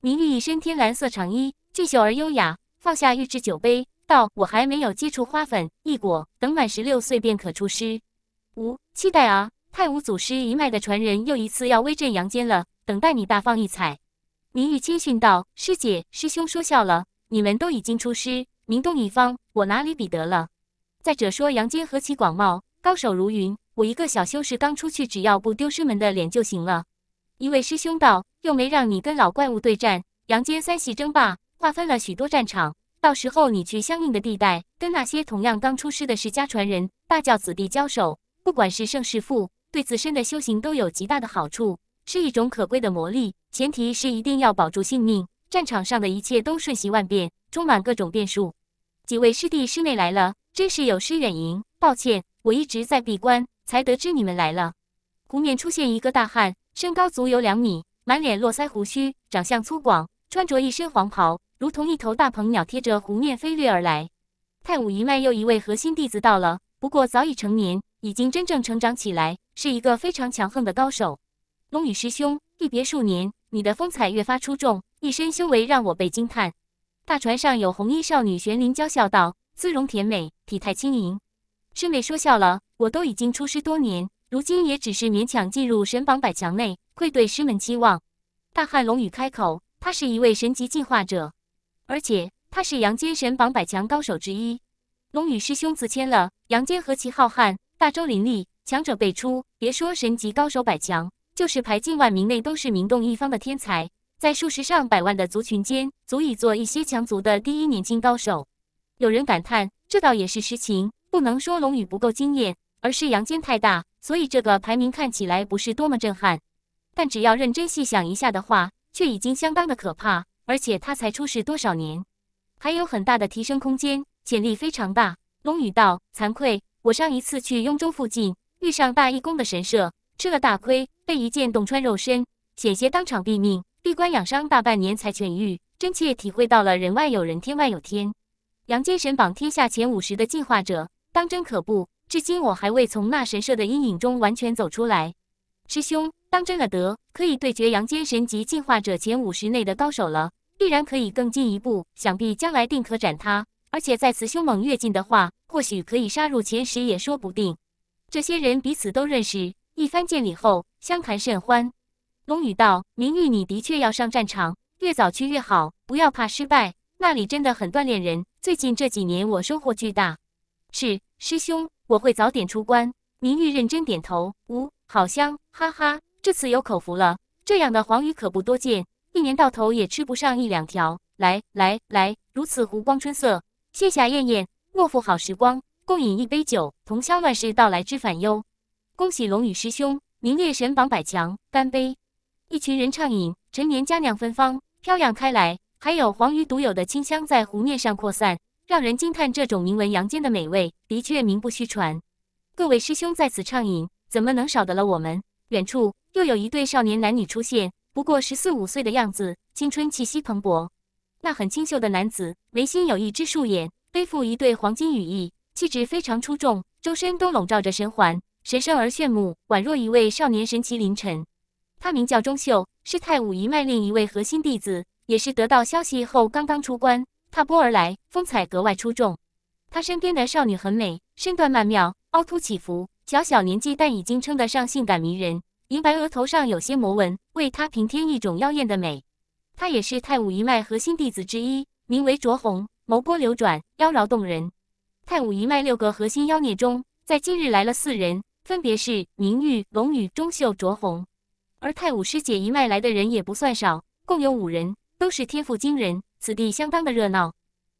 明玉一身天蓝色长衣，俊秀而优雅，放下玉质酒杯，道：“我还没有接触花粉异果，等满十六岁便可出师。”五期待啊！太武祖师一脉的传人又一次要威震阳间了，等待你大放异彩。明玉谦训道：“师姐，师兄说笑了，你们都已经出师，名动一方，我哪里比得了？再者说，阳间何其广袤，高手如云，我一个小修士刚出去，只要不丢师门的脸就行了。”一位师兄道：“又没让你跟老怪物对战。阳间三系争霸，划分了许多战场，到时候你去相应的地带，跟那些同样刚出师的世家传人、大教子弟交手。”不管是胜是负，对自身的修行都有极大的好处，是一种可贵的魔力。前提是一定要保住性命。战场上的一切都瞬息万变，充满各种变数。几位师弟师妹来了，真是有失远迎。抱歉，我一直在闭关，才得知你们来了。湖面出现一个大汉，身高足有两米，满脸络腮胡须，长相粗犷，穿着一身黄袍，如同一头大鹏鸟贴着湖面飞掠而来。太武一脉又一位核心弟子到了，不过早已成年。已经真正成长起来，是一个非常强横的高手。龙宇师兄，一别数年，你的风采越发出众，一身修为让我被惊叹。大船上有红衣少女玄灵娇笑道：“姿容甜美，体态轻盈。”师妹说笑了，我都已经出师多年，如今也只是勉强进入神榜百强内，愧对师门期望。大汉龙宇开口：“他是一位神级进化者，而且他是阳间神榜百强高手之一。”龙宇师兄自谦了，阳间何其浩瀚。大周林立，强者辈出。别说神级高手百强，就是排近万名内，都是名动一方的天才。在数十上百万的族群间，足以做一些强族的第一年轻高手。有人感叹，这倒也是实情，不能说龙宇不够惊艳，而是阳间太大，所以这个排名看起来不是多么震撼。但只要认真细想一下的话，却已经相当的可怕。而且他才出世多少年，还有很大的提升空间，潜力非常大。龙宇道，惭愧。我上一次去雍州附近，遇上大义宫的神社，吃了大亏，被一剑洞穿肉身，险些当场毙命。闭关养伤大半年才痊愈，真切体会到了人外有人，天外有天。阳间神榜天下前五十的进化者，当真可怖。至今我还未从那神社的阴影中完全走出来。师兄，当真了得，可以对决阳间神级进化者前五十内的高手了，必然可以更进一步，想必将来定可斩他。而且在此凶猛跃进的话。或许可以杀入前十，也说不定。这些人彼此都认识，一番见礼后，相谈甚欢。龙宇道：“明玉，你的确要上战场，越早去越好，不要怕失败。那里真的很锻炼人。最近这几年，我收获巨大。”是，师兄，我会早点出关。明玉认真点头。唔，好香！哈哈，这次有口福了。这样的黄鱼可不多见，一年到头也吃不上一两条。来，来，来！如此湖光春色，谢霞艳艳。莫负好时光，共饮一杯酒，同消乱世到来之烦忧。恭喜龙宇师兄，名列神榜百强，干杯！一群人畅饮，陈年佳酿芬芳飘扬开来，还有黄鱼独有的清香在湖面上扩散，让人惊叹这种名闻阳间的美味的确名不虚传。各位师兄在此畅饮，怎么能少得了我们？远处又有一对少年男女出现，不过十四五岁的样子，青春气息蓬勃。那很清秀的男子眉心有一只竖眼。背负一对黄金羽翼，气质非常出众，周身都笼罩着神环，神圣而炫目，宛若一位少年神奇凌晨。他名叫钟秀，是太武一脉另一位核心弟子，也是得到消息后刚刚出关，踏波而来，风采格外出众。他身边的少女很美，身段曼妙，凹凸起伏，小小年纪但已经称得上性感迷人。银白额头上有些魔纹，为她平添一种妖艳的美。她也是太武一脉核心弟子之一，名为卓红。眸波流转，妖娆动人。太武一脉六个核心妖孽中，在今日来了四人，分别是明玉、龙女、钟秀、卓红。而太武师姐一脉来的人也不算少，共有五人，都是天赋惊人。此地相当的热闹，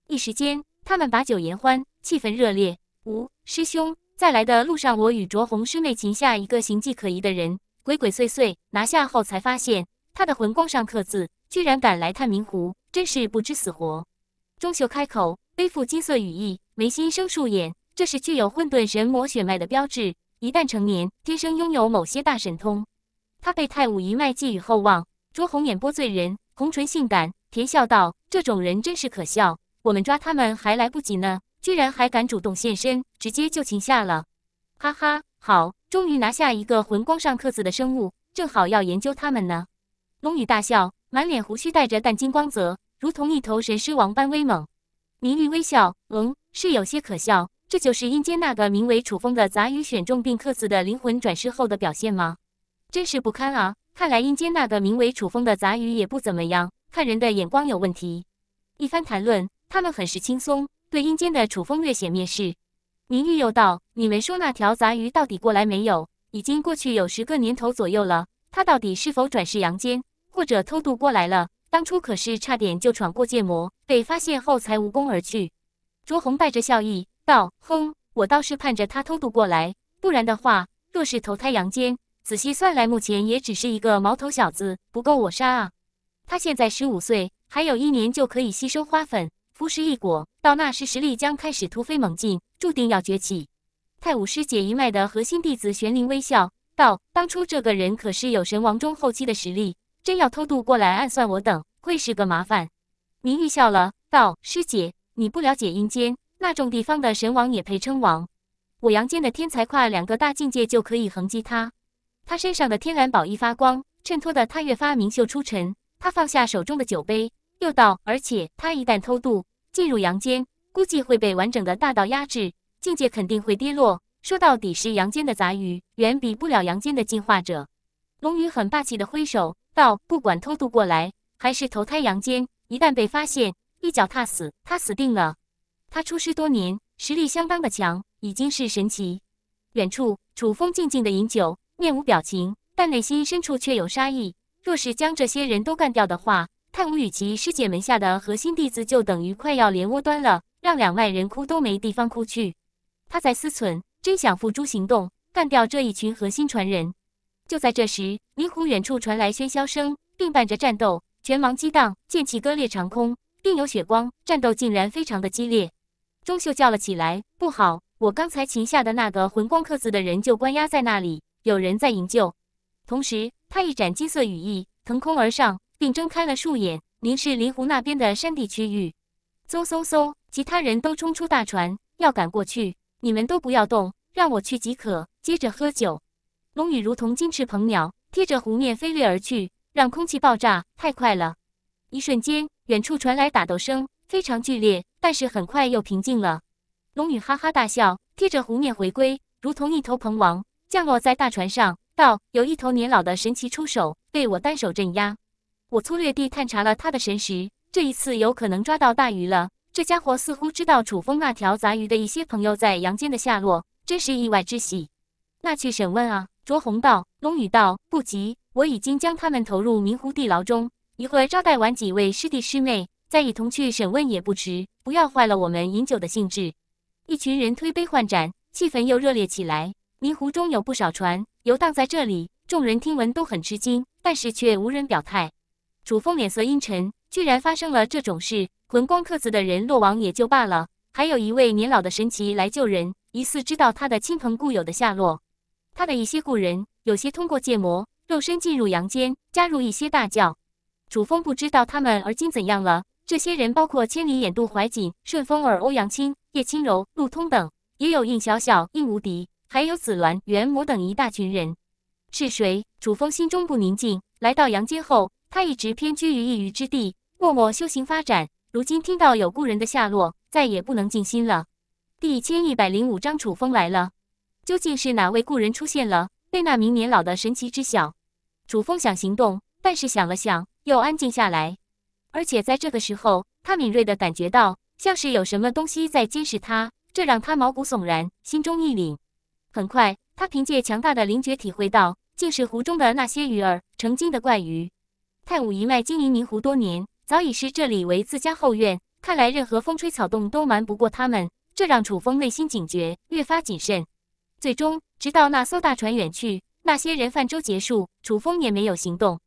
一时间他们把酒言欢，气氛热烈。五师兄，在来的路上，我与卓红师妹擒下一个形迹可疑的人，鬼鬼祟祟，拿下后才发现他的魂光上刻字，居然敢来探明湖，真是不知死活。钟秀开口，背负金色羽翼，眉心生竖眼，这是具有混沌神魔血脉的标志。一旦成年，天生拥有某些大神通。他被太武一脉寄予厚望。灼红眼波醉人，红唇性感，甜笑道：“这种人真是可笑，我们抓他们还来不及呢，居然还敢主动现身，直接就擒下了。”哈哈，好，终于拿下一个魂光上刻字的生物，正好要研究他们呢。龙宇大笑，满脸胡须带着淡金光泽。如同一头神狮王般威猛，明玉微笑，嗯，是有些可笑。这就是阴间那个名为楚风的杂鱼选中并克死的灵魂转世后的表现吗？真是不堪啊！看来阴间那个名为楚风的杂鱼也不怎么样，看人的眼光有问题。一番谈论，他们很是轻松，对阴间的楚风略显蔑视。明玉又道：“你们说那条杂鱼到底过来没有？已经过去有十个年头左右了，他到底是否转世阳间，或者偷渡过来了？”当初可是差点就闯过剑魔，被发现后才无功而去。卓红带着笑意道：“哼，我倒是盼着他偷渡过来，不然的话，若是投胎阳间，仔细算来，目前也只是一个毛头小子，不够我杀啊。他现在十五岁，还有一年就可以吸收花粉，服食异果，到那时实力将开始突飞猛进，注定要崛起。”太武师姐一脉的核心弟子玄灵微笑道：“当初这个人可是有神王中后期的实力。”真要偷渡过来暗算我等，会是个麻烦。明玉笑了，道：“师姐，你不了解阴间那种地方的神王也配称王？我阳间的天才跨两个大境界就可以横击他。他身上的天然宝衣发光，衬托的他越发明秀出尘。他放下手中的酒杯，又道：而且他一旦偷渡进入阳间，估计会被完整的大道压制，境界肯定会跌落。说到底，是阳间的杂鱼，远比不了阳间的进化者。”龙鱼很霸气的挥手。道：“不管偷渡过来还是投胎阳间，一旦被发现，一脚踏死他死定了。他出师多年，实力相当的强，已经是神奇。远处，楚风静静的饮酒，面无表情，但内心深处却有杀意。若是将这些人都干掉的话，太无与其师姐门下的核心弟子就等于快要连窝端了，让两万人哭都没地方哭去。他在思忖，真想付诸行动，干掉这一群核心传人。就在这时，离湖远处传来喧嚣声，并伴着战斗，拳芒激荡，剑气割裂长空，并有血光。战斗竟然非常的激烈。钟秀叫了起来：“不好！我刚才擒下的那个魂光刻字的人就关押在那里，有人在营救。”同时，他一展金色羽翼，腾空而上，并睁开了树眼，凝视灵湖那边的山地区域。嗖嗖嗖！其他人都冲出大船，要赶过去。你们都不要动，让我去即可。接着喝酒。龙女如同金翅鹏鸟，贴着湖面飞掠而去，让空气爆炸，太快了！一瞬间，远处传来打斗声，非常剧烈，但是很快又平静了。龙女哈哈大笑，贴着湖面回归，如同一头鹏王，降落在大船上，道：“有一头年老的神奇出手，被我单手镇压。我粗略地探查了他的神识，这一次有可能抓到大鱼了。这家伙似乎知道楚风那条杂鱼的一些朋友在阳间的下落，真是意外之喜。那去审问啊！”卓红道，龙宇道，不急，我已经将他们投入明湖地牢中。一会儿招待完几位师弟师妹，再一同去审问也不迟。不要坏了我们饮酒的兴致。一群人推杯换盏，气氛又热烈起来。明湖中有不少船游荡在这里，众人听闻都很吃惊，但是却无人表态。楚风脸色阴沉，居然发生了这种事。魂光客子的人落网也就罢了，还有一位年老的神奇来救人，疑似知道他的亲朋故友的下落。他的一些故人，有些通过剑魔肉身进入阳间，加入一些大教。楚风不知道他们而今怎样了。这些人包括千里眼、杜怀瑾、顺风耳、欧阳青、叶轻柔、陆通等，也有应小小、应无敌，还有紫鸾、元魔等一大群人。是谁？楚风心中不宁静。来到阳间后，他一直偏居于一隅之地，默默修行发展。如今听到有故人的下落，再也不能静心了。第一千一百零五章，楚风来了。究竟是哪位故人出现了？被那名年老的神奇知晓。楚风想行动，但是想了想又安静下来。而且在这个时候，他敏锐的感觉到，像是有什么东西在监视他，这让他毛骨悚然，心中一凛。很快，他凭借强大的灵觉体会到，竟是湖中的那些鱼儿成精的怪鱼。太武一脉经营宁湖多年，早已视这里为自家后院。看来任何风吹草动都瞒不过他们，这让楚风内心警觉，越发谨慎。最终，直到那艘大船远去，那些人泛舟结束，楚风也没有行动。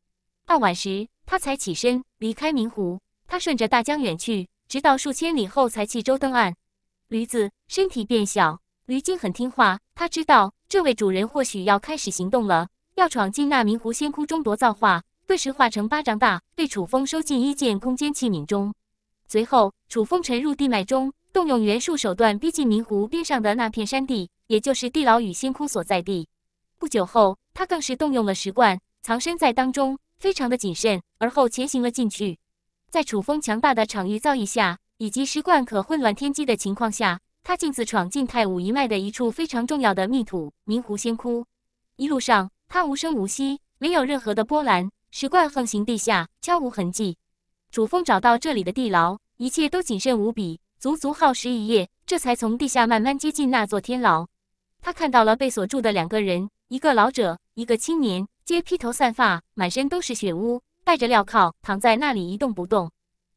傍晚时，他才起身离开明湖，他顺着大江远去，直到数千里后才弃舟登岸。驴子身体变小，驴精很听话，他知道这位主人或许要开始行动了，要闯进那明湖仙窟中夺造化。顿时化成巴掌大，被楚风收进一件空间器皿中。随后，楚风沉入地脉中。动用元素手段逼近明湖边上的那片山地，也就是地牢与仙窟所在地。不久后，他更是动用了石罐，藏身在当中，非常的谨慎。而后潜行了进去，在楚风强大的场域造诣下，以及石罐可混乱天机的情况下，他竟自闯进太武一脉的一处非常重要的密土——明湖仙窟。一路上，他无声无息，没有任何的波澜。石罐横行地下，悄无痕迹。楚风找到这里的地牢，一切都谨慎无比。足足耗时一夜，这才从地下慢慢接近那座天牢。他看到了被锁住的两个人，一个老者，一个青年，皆披头散发，满身都是血污，戴着镣铐躺在那里一动不动。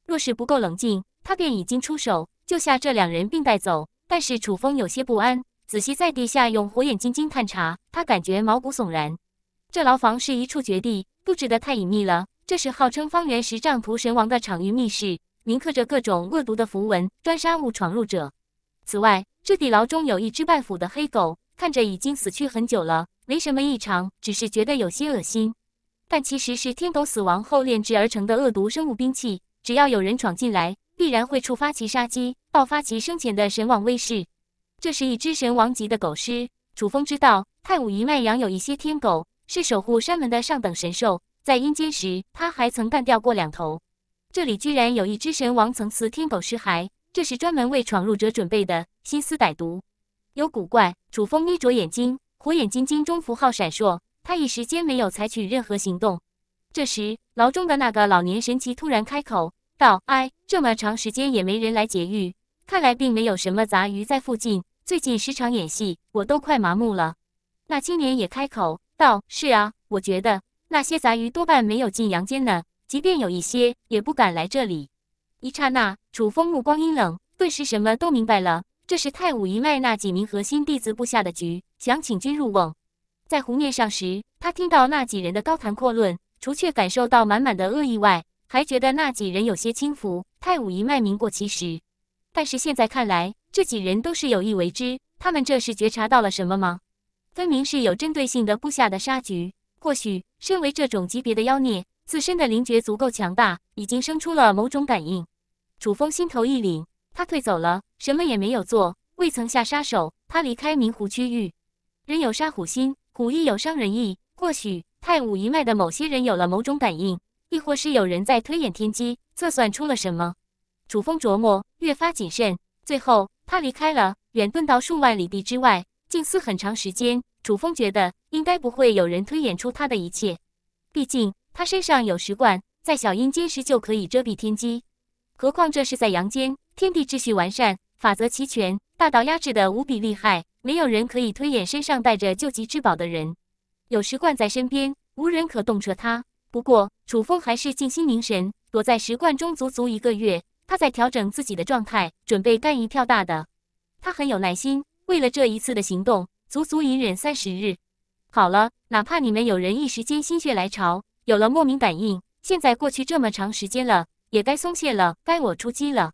若是不够冷静，他便已经出手救下这两人并带走。但是楚风有些不安，仔细在地下用火眼金睛探查，他感觉毛骨悚然。这牢房是一处绝地，布置的太隐秘了。这是号称方圆十丈屠神王的场域密室。铭刻着各种恶毒的符文，专杀误闯入者。此外，这地牢中有一只半腐的黑狗，看着已经死去很久了，没什么异常，只是觉得有些恶心。但其实是天狗死亡后炼制而成的恶毒生物兵器，只要有人闯进来，必然会触发其杀机，爆发其生前的神王威势。这是一只神王级的狗尸。楚风知道，太武一脉养有一些天狗，是守护山门的上等神兽，在阴间时他还曾干掉过两头。这里居然有一只神王层次天狗尸骸，这是专门为闯入者准备的，心思歹毒，有古怪。楚风眯着眼睛，火眼金睛中符号闪烁，他一时间没有采取任何行动。这时，牢中的那个老年神奇突然开口道：“哎，这么长时间也没人来劫狱，看来并没有什么杂鱼在附近。最近时常演戏，我都快麻木了。”那青年也开口道：“是啊，我觉得那些杂鱼多半没有进阳间呢。”即便有一些也不敢来这里。一刹那，楚风目光阴冷，顿时什么都明白了。这是太武一脉那几名核心弟子布下的局，想请君入瓮。在湖面上时，他听到那几人的高谈阔论，除却感受到满满的恶意外，还觉得那几人有些轻浮。太武一脉名过其实，但是现在看来，这几人都是有意为之。他们这是觉察到了什么吗？分明是有针对性的布下的杀局。或许，身为这种级别的妖孽。自身的灵觉足够强大，已经生出了某种感应。楚风心头一凛，他退走了，什么也没有做，未曾下杀手。他离开明湖区域，人有杀虎心，虎亦有伤人意。或许太武一脉的某些人有了某种感应，亦或是有人在推演天机，测算出了什么。楚风琢磨，越发谨慎。最后，他离开了，远遁到数万里地之外，静思很长时间。楚风觉得，应该不会有人推演出他的一切，毕竟。他身上有石罐，在小阴间时就可以遮蔽天机，何况这是在阳间，天地秩序完善，法则齐全，大道压制的无比厉害，没有人可以推演。身上带着救急之宝的人，有石罐在身边，无人可动彻他。不过楚风还是静心凝神，躲在石罐中足足一个月，他在调整自己的状态，准备干一票大的。他很有耐心，为了这一次的行动，足足隐忍三十日。好了，哪怕你们有人一时间心血来潮。有了莫名感应，现在过去这么长时间了，也该松懈了，该我出击了。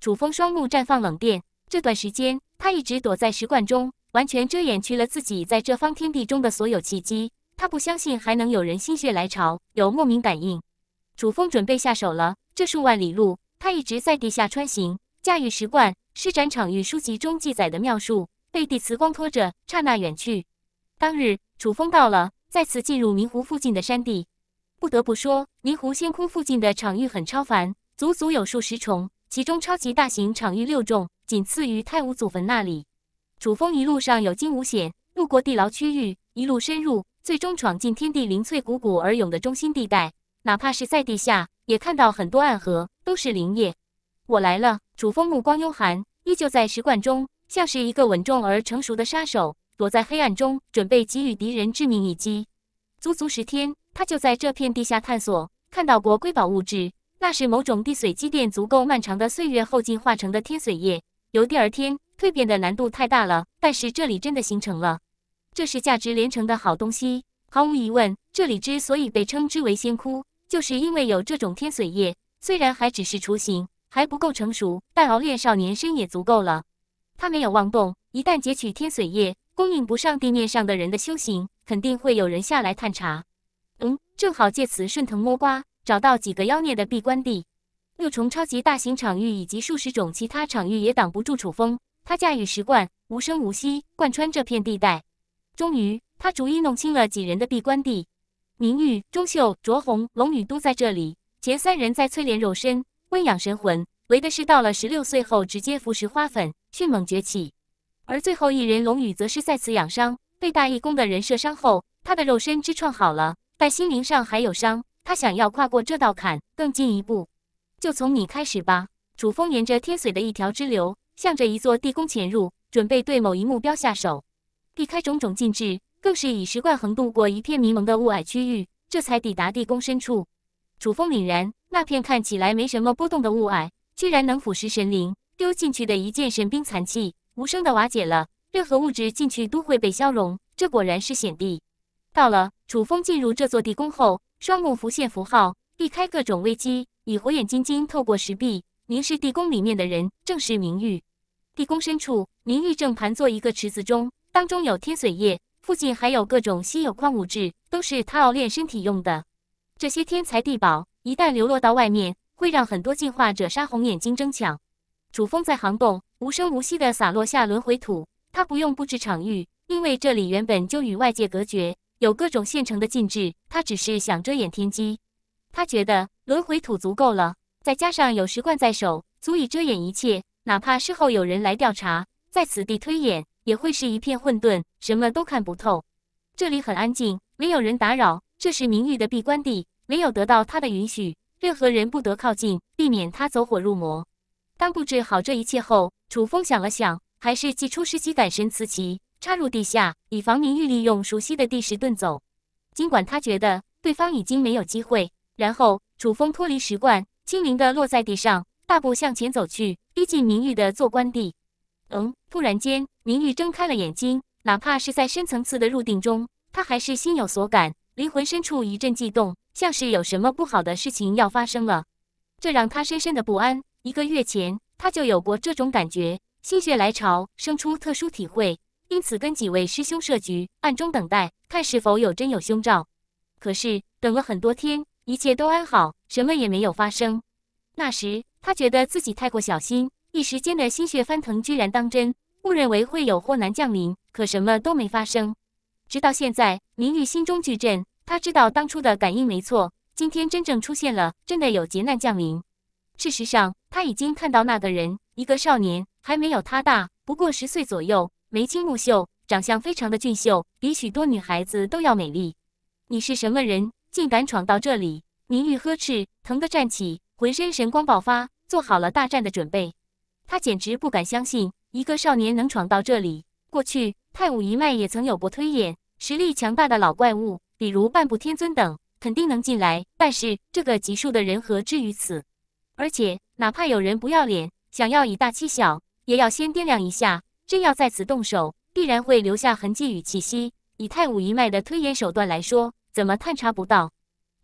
楚风双目绽放冷电，这段时间他一直躲在石罐中，完全遮掩去了自己在这方天地中的所有契机。他不相信还能有人心血来潮有莫名感应。楚风准备下手了，这数万里路他一直在地下穿行，驾驭石罐，施展《场域》书籍中记载的妙术，被地磁光拖着，刹那远去。当日楚风到了，再次进入明湖附近的山地。不得不说，霓湖仙窟附近的场域很超凡，足足有数十重，其中超级大型场域六重，仅次于太武祖坟那里。楚风一路上有惊无险，路过地牢区域，一路深入，最终闯进天地灵翠汩汩而涌的中心地带。哪怕是在地下，也看到很多暗河，都是灵液。我来了，楚风目光幽寒，依旧在石罐中，像是一个稳重而成熟的杀手，躲在黑暗中，准备给予敌人致命一击。足足十天。他就在这片地下探索，看到过瑰宝物质，那是某种地水积淀足够漫长的岁月后进化成的天髓液。由第二天蜕变的难度太大了，但是这里真的形成了，这是价值连城的好东西。毫无疑问，这里之所以被称之为仙窟，就是因为有这种天髓液。虽然还只是雏形，还不够成熟，但熬炼少年身也足够了。他没有妄动，一旦截取天髓液，供应不上地面上的人的修行，肯定会有人下来探查。嗯，正好借此顺藤摸瓜，找到几个妖孽的闭关地。六重超级大型场域以及数十种其他场域也挡不住楚风，他驾驭石罐，无声无息贯穿这片地带。终于，他逐一弄清了几人的闭关地。明玉、钟秀、卓红、龙宇都在这里。前三人在淬炼肉身、温养神魂，为的是到了十六岁后直接服食花粉，迅猛崛起。而最后一人龙宇，则是在此养伤。被大义宫的人射伤后，他的肉身之创好了。在心灵上还有伤，他想要跨过这道坎，更进一步，就从你开始吧。楚风沿着天水的一条支流，向着一座地宫潜入，准备对某一目标下手。避开种种禁制，更是以石怪横渡过一片迷蒙的雾霭区域，这才抵达地宫深处。楚风凛然，那片看起来没什么波动的雾霭，居然能腐蚀神灵丢进去的一件神兵残器，无声的瓦解了。任何物质进去都会被消融，这果然是险地。到了楚风进入这座地宫后，双目浮现符号，避开各种危机，以火眼金睛透过石壁，凝视地宫里面的人，正是明玉。地宫深处，明玉正盘坐一个池子中，当中有天髓液，附近还有各种稀有矿物质，都是他熬炼身体用的。这些天才地宝一旦流落到外面，会让很多进化者杀红眼睛争抢。楚风在行动，无声无息地洒落下轮回土，他不用布置场域，因为这里原本就与外界隔绝。有各种现成的禁制，他只是想遮掩天机。他觉得轮回土足够了，再加上有石罐在手，足以遮掩一切。哪怕事后有人来调查，在此地推演也会是一片混沌，什么都看不透。这里很安静，没有人打扰，这是明玉的闭关地，没有得到他的允许，任何人不得靠近，避免他走火入魔。当布置好这一切后，楚风想了想，还是祭出十级感神磁旗，插入地下，以防明玉利用熟悉的地势遁走。尽管他觉得对方已经没有机会，然后楚风脱离石罐，轻盈的落在地上，大步向前走去，逼近明玉的坐官地。嗯，突然间，明玉睁开了眼睛，哪怕是在深层次的入定中，他还是心有所感，灵魂深处一阵悸动，像是有什么不好的事情要发生了，这让他深深的不安。一个月前，他就有过这种感觉，心血来潮，生出特殊体会。因此，跟几位师兄设局，暗中等待，看是否有真有凶兆。可是等了很多天，一切都安好，什么也没有发生。那时他觉得自己太过小心，一时间的心血翻腾，居然当真，误认为会有祸难降临。可什么都没发生。直到现在，明玉心中巨震，他知道当初的感应没错。今天真正出现了，真的有劫难降临。事实上，他已经看到那个人，一个少年，还没有他大，不过十岁左右。眉清目秀，长相非常的俊秀，比许多女孩子都要美丽。你是什么人，竟敢闯到这里？明玉呵斥，疼的站起，浑身神光爆发，做好了大战的准备。他简直不敢相信，一个少年能闯到这里。过去太武一脉也曾有过推演，实力强大的老怪物，比如半步天尊等，肯定能进来。但是这个级数的人何至于此？而且，哪怕有人不要脸，想要以大欺小，也要先掂量一下。真要在此动手，必然会留下痕迹与气息。以太武一脉的推演手段来说，怎么探查不到？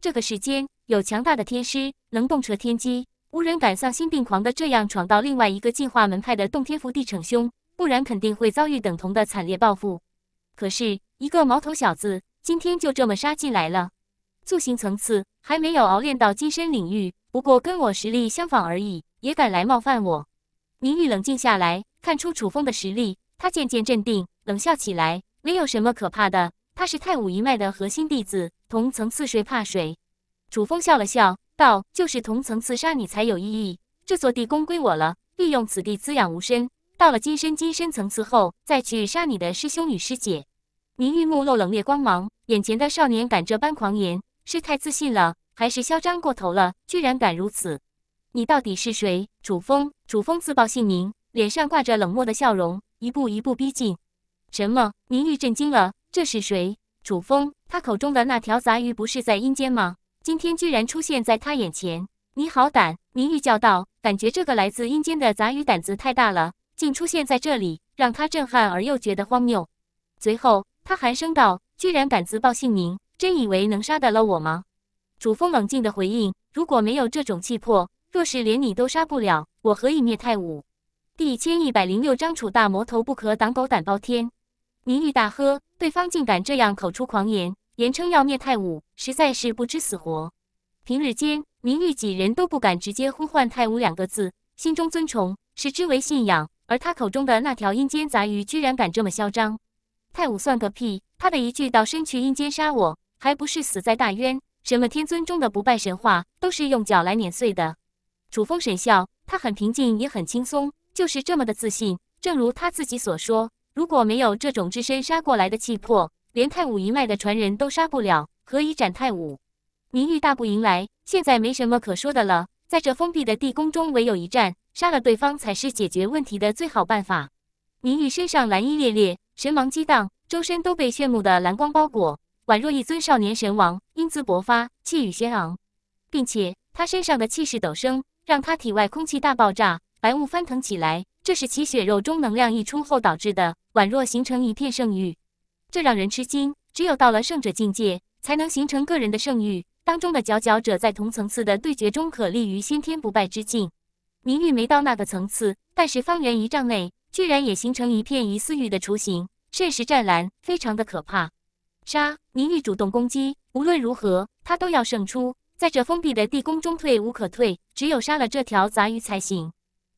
这个时间有强大的天师能洞彻天机，无人敢丧心病狂的这样闯到另外一个进化门派的洞天福地逞凶，不然肯定会遭遇等同的惨烈报复。可是，一个毛头小子今天就这么杀进来了，塑形层次还没有熬练到金身领域，不过跟我实力相仿而已，也敢来冒犯我？宁玉冷静下来，看出楚风的实力，他渐渐镇定，冷笑起来：“没有什么可怕的，他是太武一脉的核心弟子，同层次谁怕谁？”楚风笑了笑，道：“就是同层次杀你才有意义。这座地宫归我了，利用此地滋养吾身，到了金身金身层次后，再去杀你的师兄与师姐。”宁玉目露冷冽光芒，眼前的少年敢这般狂言，是太自信了，还是嚣张过头了？居然敢如此！你到底是谁？楚风，楚风自报姓名，脸上挂着冷漠的笑容，一步一步逼近。什么？宁玉震惊了，这是谁？楚风，他口中的那条杂鱼不是在阴间吗？今天居然出现在他眼前！你好胆！宁玉叫道，感觉这个来自阴间的杂鱼胆子太大了，竟出现在这里，让他震撼而又觉得荒谬。随后他寒声道：“居然敢自报姓名，真以为能杀得了我吗？”楚风冷静的回应：“如果没有这种气魄。”若是连你都杀不了，我何以灭太武？第一千一百零六章：楚大魔头不可挡，狗胆包天。明玉大喝：“对方竟敢这样口出狂言，言称要灭太武，实在是不知死活。”平日间，明玉几人都不敢直接呼唤太武两个字，心中尊崇，视之为信仰。而他口中的那条阴间杂鱼，居然敢这么嚣张！太武算个屁！他的一句“道身去阴间杀我”，还不是死在大渊？什么天尊中的不败神话，都是用脚来碾碎的！楚风神笑，他很平静，也很轻松，就是这么的自信。正如他自己所说，如果没有这种只身杀过来的气魄，连太武一脉的传人都杀不了，何以斩太武？明玉大步迎来，现在没什么可说的了，在这封闭的地宫中，唯有一战，杀了对方才是解决问题的最好办法。明玉身上蓝衣猎猎，神芒激荡，周身都被炫目的蓝光包裹，宛若一尊少年神王，英姿勃发，气宇轩昂，并且他身上的气势陡升。让他体外空气大爆炸，白雾翻腾起来，这是其血肉中能量溢出后导致的，宛若形成一片圣域，这让人吃惊。只有到了圣者境界，才能形成个人的圣域。当中的佼佼者，在同层次的对决中，可立于先天不败之境。宁玉没到那个层次，但是方圆一丈内，居然也形成一片疑似域的雏形，甚是湛蓝，非常的可怕。杀！宁玉主动攻击，无论如何，他都要胜出。在这封闭的地宫中退无可退，只有杀了这条杂鱼才行。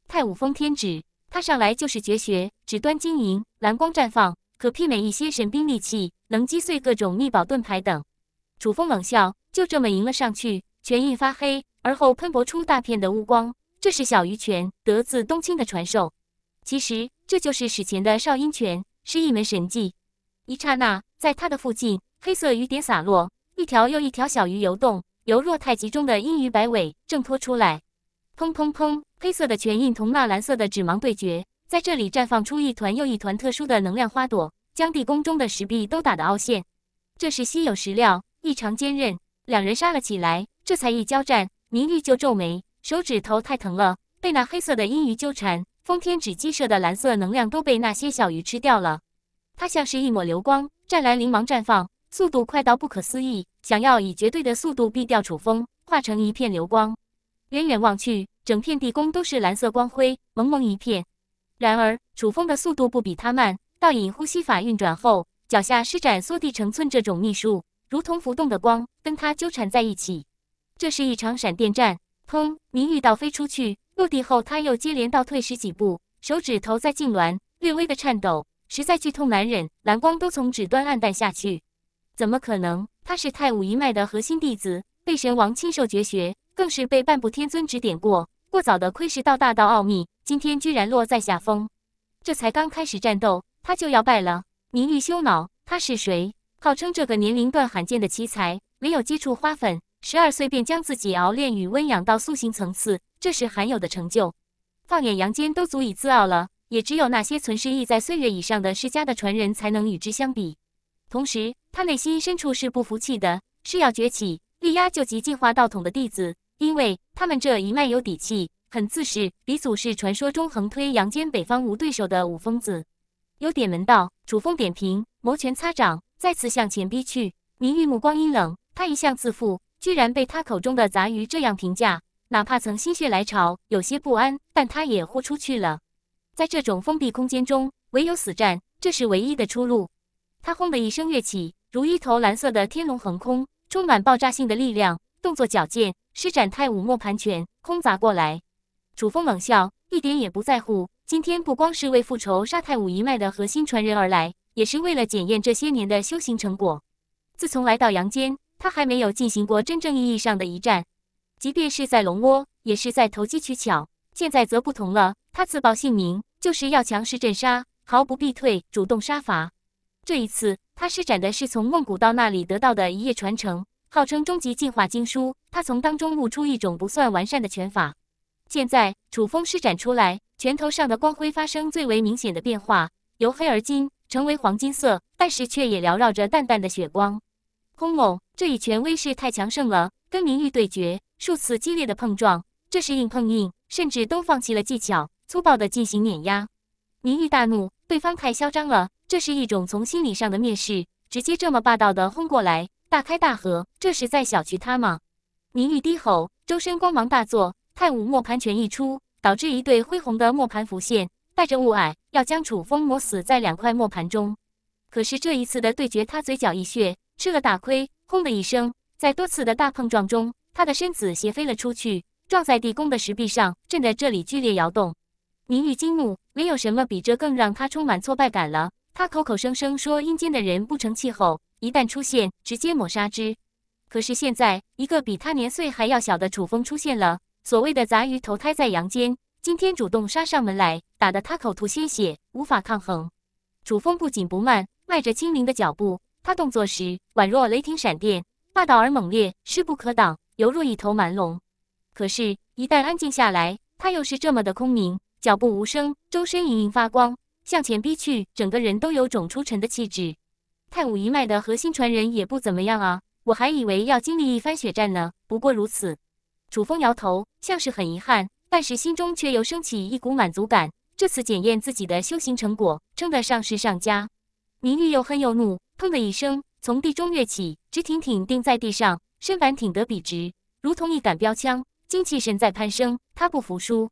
太武封天指，他上来就是绝学，指端晶莹，蓝光绽放，可媲美一些神兵利器，能击碎各种秘宝、盾牌等。楚风冷笑，就这么迎了上去，拳印发黑，而后喷薄出大片的乌光。这是小鱼拳，得自冬青的传授。其实这就是史前的少阴拳，是一门神技。一刹那，在他的附近，黑色雨点洒落，一条又一条小鱼游动。由若太极中的阴鱼摆尾挣脱出来，砰砰砰！黑色的拳印同那蓝色的指芒对决，在这里绽放出一团又一团特殊的能量花朵，将地宫中的石壁都打得凹陷。这是稀有石料，异常坚韧。两人杀了起来，这才一交战，明玉就皱眉，手指头太疼了，被那黑色的阴鱼纠缠，封天指击射的蓝色能量都被那些小鱼吃掉了。他像是一抹流光，湛蓝灵芒绽放。速度快到不可思议，想要以绝对的速度毙掉楚风，化成一片流光。远远望去，整片地宫都是蓝色光辉，蒙蒙一片。然而楚风的速度不比他慢，倒引呼吸法运转后，脚下施展缩地成寸这种秘术，如同浮动的光，跟他纠缠在一起。这是一场闪电战。砰！明玉道飞出去，落地后他又接连倒退十几步，手指头在痉挛，略微的颤抖，实在剧痛难忍，蓝光都从指端暗淡下去。怎么可能？他是太武一脉的核心弟子，被神王亲授绝学，更是被半步天尊指点过。过早的窥视到大道奥秘，今天居然落在下风。这才刚开始战斗，他就要败了。名玉羞恼，他是谁？号称这个年龄段罕见的奇才，没有接触花粉，十二岁便将自己熬炼与温养到塑形层次，这是罕有的成就。放眼阳间都足以自傲了，也只有那些存世意在岁月以上的世家的传人才能与之相比。同时，他内心深处是不服气的，是要崛起，力压救级进化道统的弟子，因为他们这一脉有底气，很自视。鼻祖是传说中横推阳间北方无对手的五疯子。有点门道，楚风点评，摩拳擦掌，再次向前逼去。明玉目光阴冷，他一向自负，居然被他口中的杂鱼这样评价。哪怕曾心血来潮，有些不安，但他也豁出去了。在这种封闭空间中，唯有死战，这是唯一的出路。他轰的一声跃起，如一头蓝色的天龙横空，充满爆炸性的力量，动作矫健，施展泰武磨盘拳空砸过来。楚风冷笑，一点也不在乎。今天不光是为复仇杀泰武一脉的核心传人而来，也是为了检验这些年的修行成果。自从来到阳间，他还没有进行过真正意义上的一战，即便是在龙窝，也是在投机取巧。现在则不同了，他自报姓名，就是要强势镇杀，毫不避退，主动杀伐。这一次，他施展的是从梦古道那里得到的一夜传承，号称终极进化经书。他从当中悟出一种不算完善的拳法。现在，楚风施展出来，拳头上的光辉发生最为明显的变化，由黑而金，成为黄金色，但是却也缭绕着淡淡的血光。轰！这一拳威势太强盛了，跟明玉对决，数次激烈的碰撞，这是硬碰硬，甚至都放弃了技巧，粗暴的进行碾压。明玉大怒，对方太嚣张了。这是一种从心理上的蔑视，直接这么霸道的轰过来，大开大合，这是在小觑他吗？明玉低吼，周身光芒大作，太武磨盘拳一出，导致一对灰红的磨盘浮现，带着雾霭，要将楚风磨死在两块磨盘中。可是这一次的对决，他嘴角一血，吃了大亏。轰的一声，在多次的大碰撞中，他的身子斜飞了出去，撞在地宫的石壁上，震得这里剧烈摇动。明玉惊怒，没有什么比这更让他充满挫败感了。他口口声声说阴间的人不成气候，一旦出现，直接抹杀之。可是现在，一个比他年岁还要小的楚风出现了，所谓的杂鱼投胎在阳间，今天主动杀上门来，打得他口吐鲜血，无法抗衡。楚风不紧不慢，迈着轻灵的脚步，他动作时宛若雷霆闪电，霸道而猛烈，势不可挡，犹若一头蛮龙。可是，一旦安静下来，他又是这么的空明，脚步无声，周身隐隐发光。向前逼去，整个人都有种出尘的气质。太武一脉的核心传人也不怎么样啊，我还以为要经历一番血战呢。不过如此，楚风摇头，像是很遗憾，但是心中却又升起一股满足感。这次检验自己的修行成果，称得上是上佳。明玉又恨又怒，砰的一声从地中跃起，直挺挺钉在地上，身板挺得笔直，如同一杆标枪。精气神在攀升，他不服输。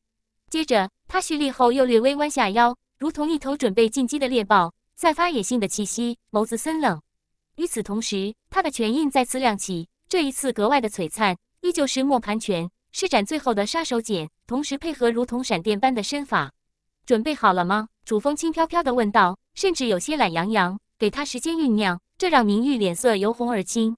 接着，他蓄力后又略微弯下腰。如同一头准备进击的猎豹，散发野性的气息，眸子森冷。与此同时，他的拳印再次亮起，这一次格外的璀璨，依旧是磨盘拳，施展最后的杀手锏，同时配合如同闪电般的身法。准备好了吗？楚风轻飘飘的问道，甚至有些懒洋洋，给他时间酝酿，这让明玉脸色由红而青。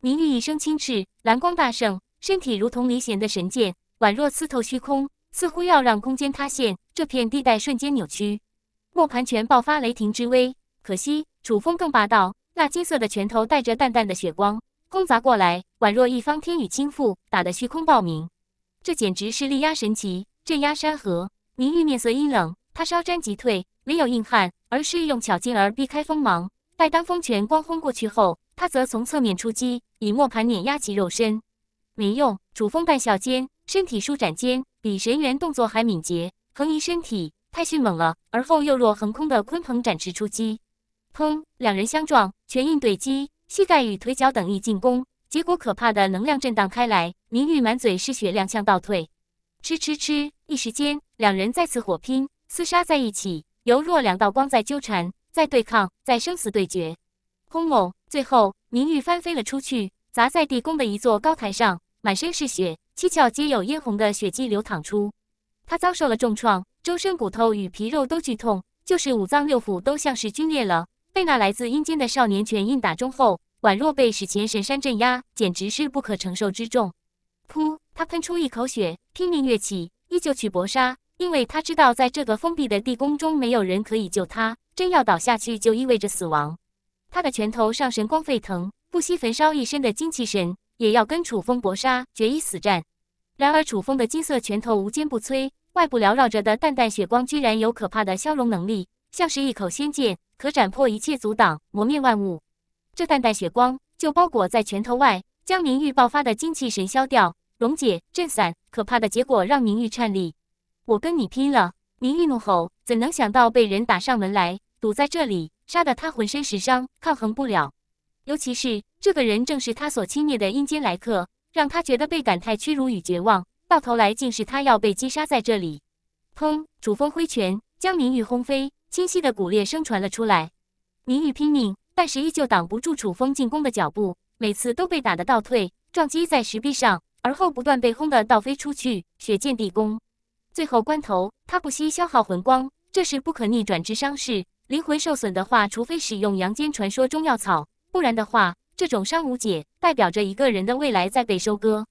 明玉一声轻斥，蓝光大盛，身体如同离弦的神箭，宛若刺透虚空，似乎要让空间塌陷。这片地带瞬间扭曲，磨盘拳爆发雷霆之威。可惜楚风更霸道，那金色的拳头带着淡淡的血光攻砸过来，宛若一方天宇倾覆，打得虚空爆鸣。这简直是力压神奇，镇压山河。明玉面色阴冷，他稍沾即退，没有硬汉，而是用巧劲儿避开锋芒。待当风拳光轰过去后，他则从侧面出击，以磨盘碾压其肉身。没用，楚风半笑间，身体舒展间，比神猿动作还敏捷。横移身体太迅猛了，而后又若横空的鲲鹏展翅出击，砰！两人相撞，拳印对击，膝盖与腿脚等一进攻，结果可怕的能量震荡开来，明玉满嘴是血，踉跄倒退。吃吃吃！一时间，两人再次火拼，厮杀在一起，犹若两道光在纠缠，在对抗，在生死对决。轰！某最后，明玉翻飞了出去，砸在地宫的一座高台上，满身是血，七窍皆有殷红的血迹流淌出。他遭受了重创，周身骨头与皮肉都剧痛，就是五脏六腑都像是皲裂了。被那来自阴间的少年拳印打中后，宛若被史前神山镇压，简直是不可承受之重。噗！他喷出一口血，拼命跃起，依旧去搏杀，因为他知道，在这个封闭的地宫中，没有人可以救他。真要倒下去，就意味着死亡。他的拳头上神光沸腾，不惜焚烧一身的精气神，也要跟楚风搏杀，决一死战。然而，楚风的金色拳头无坚不摧，外部缭绕着的淡淡血光居然有可怕的消融能力，像是一口仙剑，可斩破一切阻挡，磨灭万物。这淡淡血光就包裹在拳头外，将明玉爆发的精气神消掉、溶解、震散。可怕的结果让明玉颤栗：“我跟你拼了！”明玉怒吼，怎能想到被人打上门来，堵在这里，杀得他浑身是伤，抗衡不了。尤其是这个人，正是他所轻蔑的阴间来客。让他觉得被感叹、屈辱与绝望，到头来竟是他要被击杀在这里。砰！楚风挥拳将明玉轰飞，清晰的骨裂声传了出来。明玉拼命，但是依旧挡不住楚风进攻的脚步，每次都被打得倒退，撞击在石壁上，而后不断被轰得倒飞出去，血溅地宫。最后关头，他不惜消耗魂光，这是不可逆转之伤势，灵魂受损的话，除非使用阳间传说中药草，不然的话。这种伤无解，代表着一个人的未来在被收割。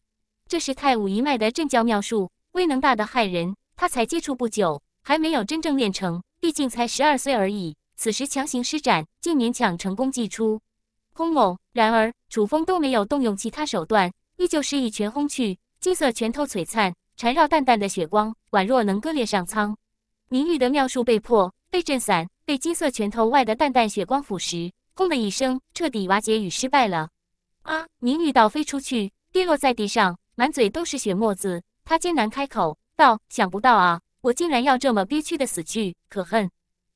这是太武一脉的镇教妙术，威能大的骇人。他才接触不久，还没有真正练成，毕竟才十二岁而已。此时强行施展，竟勉强成功祭出。轰！然而楚风都没有动用其他手段，依旧是一拳轰去。金色拳头璀璨，缠绕淡淡的血光，宛若能割裂上苍。明玉的妙术被破，被震散，被金色拳头外的淡淡血光腐蚀。轰的一声，彻底瓦解与失败了。啊！明玉道飞出去，跌落在地上，满嘴都是血沫子。他艰难开口道：“想不到啊，我竟然要这么憋屈的死去，可恨！”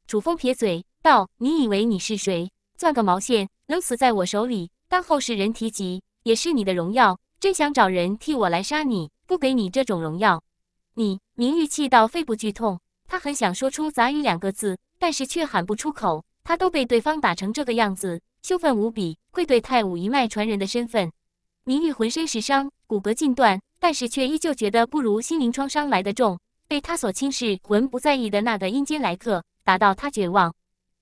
楚风撇嘴道：“你以为你是谁？钻个毛线，能死在我手里？当后世人提及，也是你的荣耀。真想找人替我来杀你，不给你这种荣耀。”你明玉气到肺部剧痛，他很想说出“杂鱼”两个字，但是却喊不出口。他都被对方打成这个样子，羞愤无比，愧对太武一脉传人的身份。明玉浑身是伤，骨骼尽断，但是却依旧觉得不如心灵创伤来的重。被他所轻视、魂不在意的那个阴间来客打到他绝望。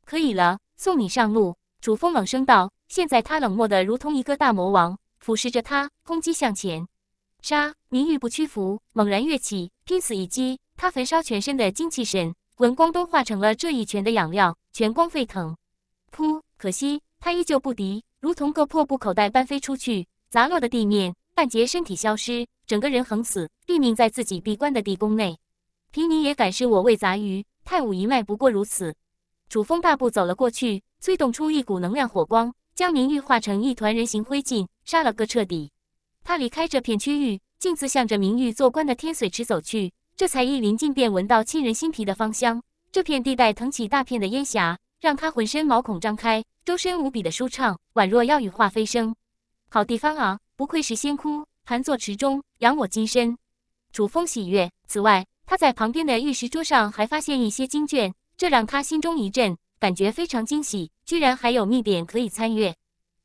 可以了，送你上路。楚风冷声道。现在他冷漠的如同一个大魔王，俯视着他，攻击向前。杀！明玉不屈服，猛然跃起，拼死一击。他焚烧全身的精气神，魂光都化成了这一拳的养料。拳光沸腾，噗！可惜他依旧不敌，如同个破布口袋般飞出去，砸落的地面，半截身体消失，整个人横死，毙命在自己闭关的地宫内。贫尼也敢视我为杂鱼？太武一脉不过如此。楚风大步走了过去，催动出一股能量火光，将明玉化成一团人形灰烬，杀了个彻底。他离开这片区域，径自向着明玉做官的天水池走去，这才一临近便闻到沁人心脾的芳香。这片地带腾起大片的烟霞，让他浑身毛孔张开，周身无比的舒畅，宛若要羽化飞升。好地方啊，不愧是仙窟。盘坐池中，养我金身，楚风喜悦。此外，他在旁边的玉石桌上还发现一些经卷，这让他心中一震，感觉非常惊喜，居然还有秘典可以参阅。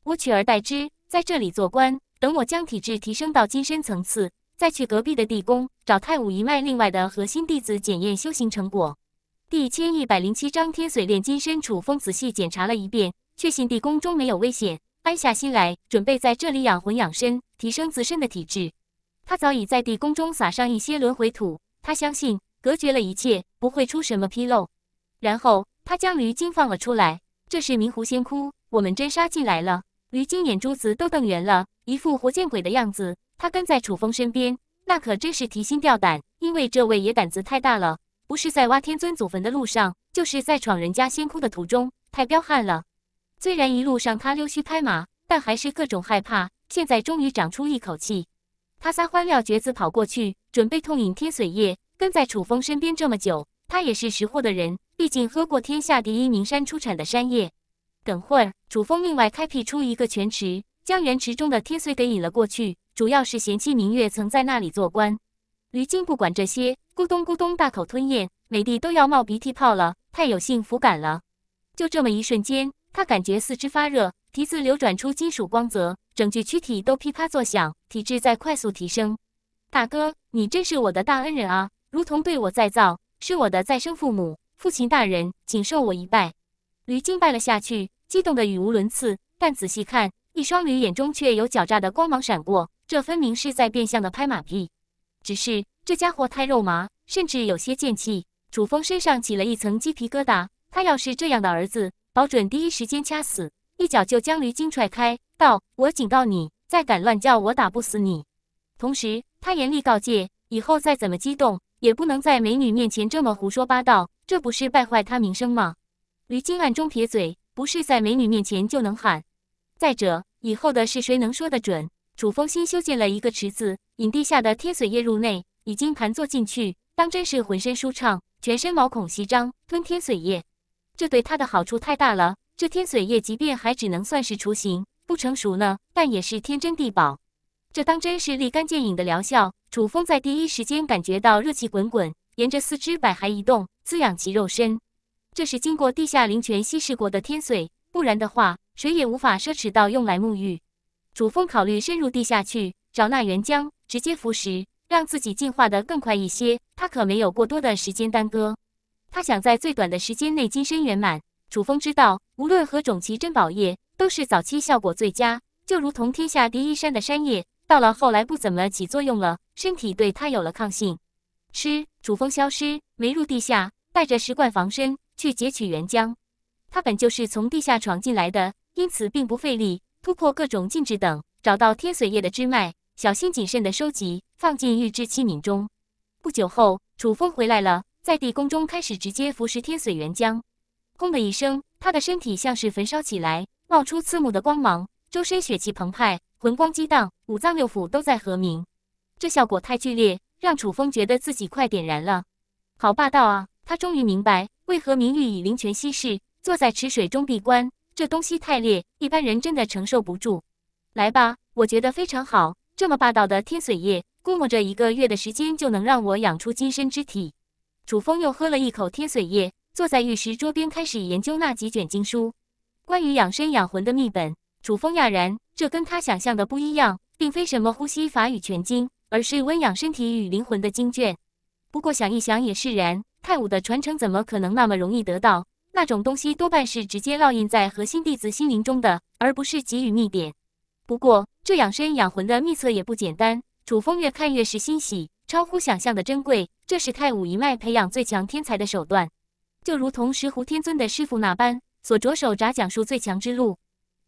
我取而代之，在这里做官。等我将体质提升到金身层次，再去隔壁的地宫找太武一脉另外的核心弟子检验修行成果。第一千一百零七章天髓炼金。身处风仔细检查了一遍，确信地宫中没有危险，安下心来，准备在这里养魂养身，提升自身的体质。他早已在地宫中撒上一些轮回土，他相信隔绝了一切，不会出什么纰漏。然后他将驴精放了出来。这时明狐仙哭：“我们真杀进来了。驴精眼珠子都瞪圆了，一副活见鬼的样子。他跟在楚风身边，那可真是提心吊胆，因为这位也胆子太大了。不是在挖天尊祖坟的路上，就是在闯人家仙窟的途中，太彪悍了。虽然一路上他溜须拍马，但还是各种害怕。现在终于长出一口气，他撒欢撂蹶子跑过去，准备痛饮天髓液。跟在楚风身边这么久，他也是识货的人，毕竟喝过天下第一名山出产的山液。等会儿，楚风另外开辟出一个泉池，将原池中的天髓给引了过去，主要是嫌弃明月曾在那里做官。驴精不管这些，咕咚咕咚大口吞咽，美帝都要冒鼻涕泡了，太有幸福感了。就这么一瞬间，他感觉四肢发热，蹄子流转出金属光泽，整具躯体都噼啪作响，体质在快速提升。大哥，你真是我的大恩人啊，如同对我再造，是我的再生父母。父亲大人，请受我一拜。驴精拜了下去，激动的语无伦次，但仔细看，一双驴眼中却有狡诈的光芒闪过，这分明是在变相的拍马屁。只是这家伙太肉麻，甚至有些贱气。楚风身上起了一层鸡皮疙瘩，他要是这样的儿子，保准第一时间掐死，一脚就将驴精踹开，道：“我警告你，再敢乱叫，我打不死你。”同时，他严厉告诫，以后再怎么激动，也不能在美女面前这么胡说八道，这不是败坏他名声吗？驴精暗中撇嘴，不是在美女面前就能喊。再者，以后的事谁能说得准？楚风新修建了一个池子，引地下的天髓液入内，已经盘坐进去，当真是浑身舒畅，全身毛孔稀张，吞天髓液，这对他的好处太大了。这天髓液即便还只能算是雏形，不成熟呢，但也是天真地宝，这当真是立竿见影的疗效。楚风在第一时间感觉到热气滚滚，沿着四肢百骸移动，滋养其肉身。这是经过地下灵泉稀释过的天髓，不然的话，谁也无法奢侈到用来沐浴。楚风考虑深入地下去找那原浆，直接服食，让自己进化的更快一些。他可没有过多的时间耽搁，他想在最短的时间内金身圆满。楚风知道，无论何种奇珍宝叶，都是早期效果最佳。就如同天下第一山的山叶，到了后来不怎么起作用了，身体对它有了抗性。吃。楚风消失，没入地下，带着石罐防身，去截取原浆。他本就是从地下闯进来的，因此并不费力。突破各种禁制等，找到天髓液的支脉，小心谨慎的收集，放进玉制器皿中。不久后，楚风回来了，在地宫中开始直接服食天髓原浆。轰的一声，他的身体像是焚烧起来，冒出刺目的光芒，周身血气澎湃，魂光激荡，五脏六腑都在和鸣。这效果太剧烈，让楚风觉得自己快点燃了，好霸道啊！他终于明白为何明玉以灵泉息世，坐在池水中闭关。这东西太烈，一般人真的承受不住。来吧，我觉得非常好。这么霸道的天髓液，估摸着一个月的时间就能让我养出金身之体。楚风又喝了一口天髓液，坐在玉石桌边开始研究那几卷经书，关于养身养魂的秘本。楚风讶然，这跟他想象的不一样，并非什么呼吸法与拳经，而是温养身体与灵魂的经卷。不过想一想也释然，太武的传承怎么可能那么容易得到？那种东西多半是直接烙印在核心弟子心灵中的，而不是给予秘典。不过，这养身养魂的秘策也不简单。楚风越看越是欣喜，超乎想象的珍贵。这是太武一脉培养最强天才的手段，就如同石斛天尊的师傅那般，所着手札讲述最强之路。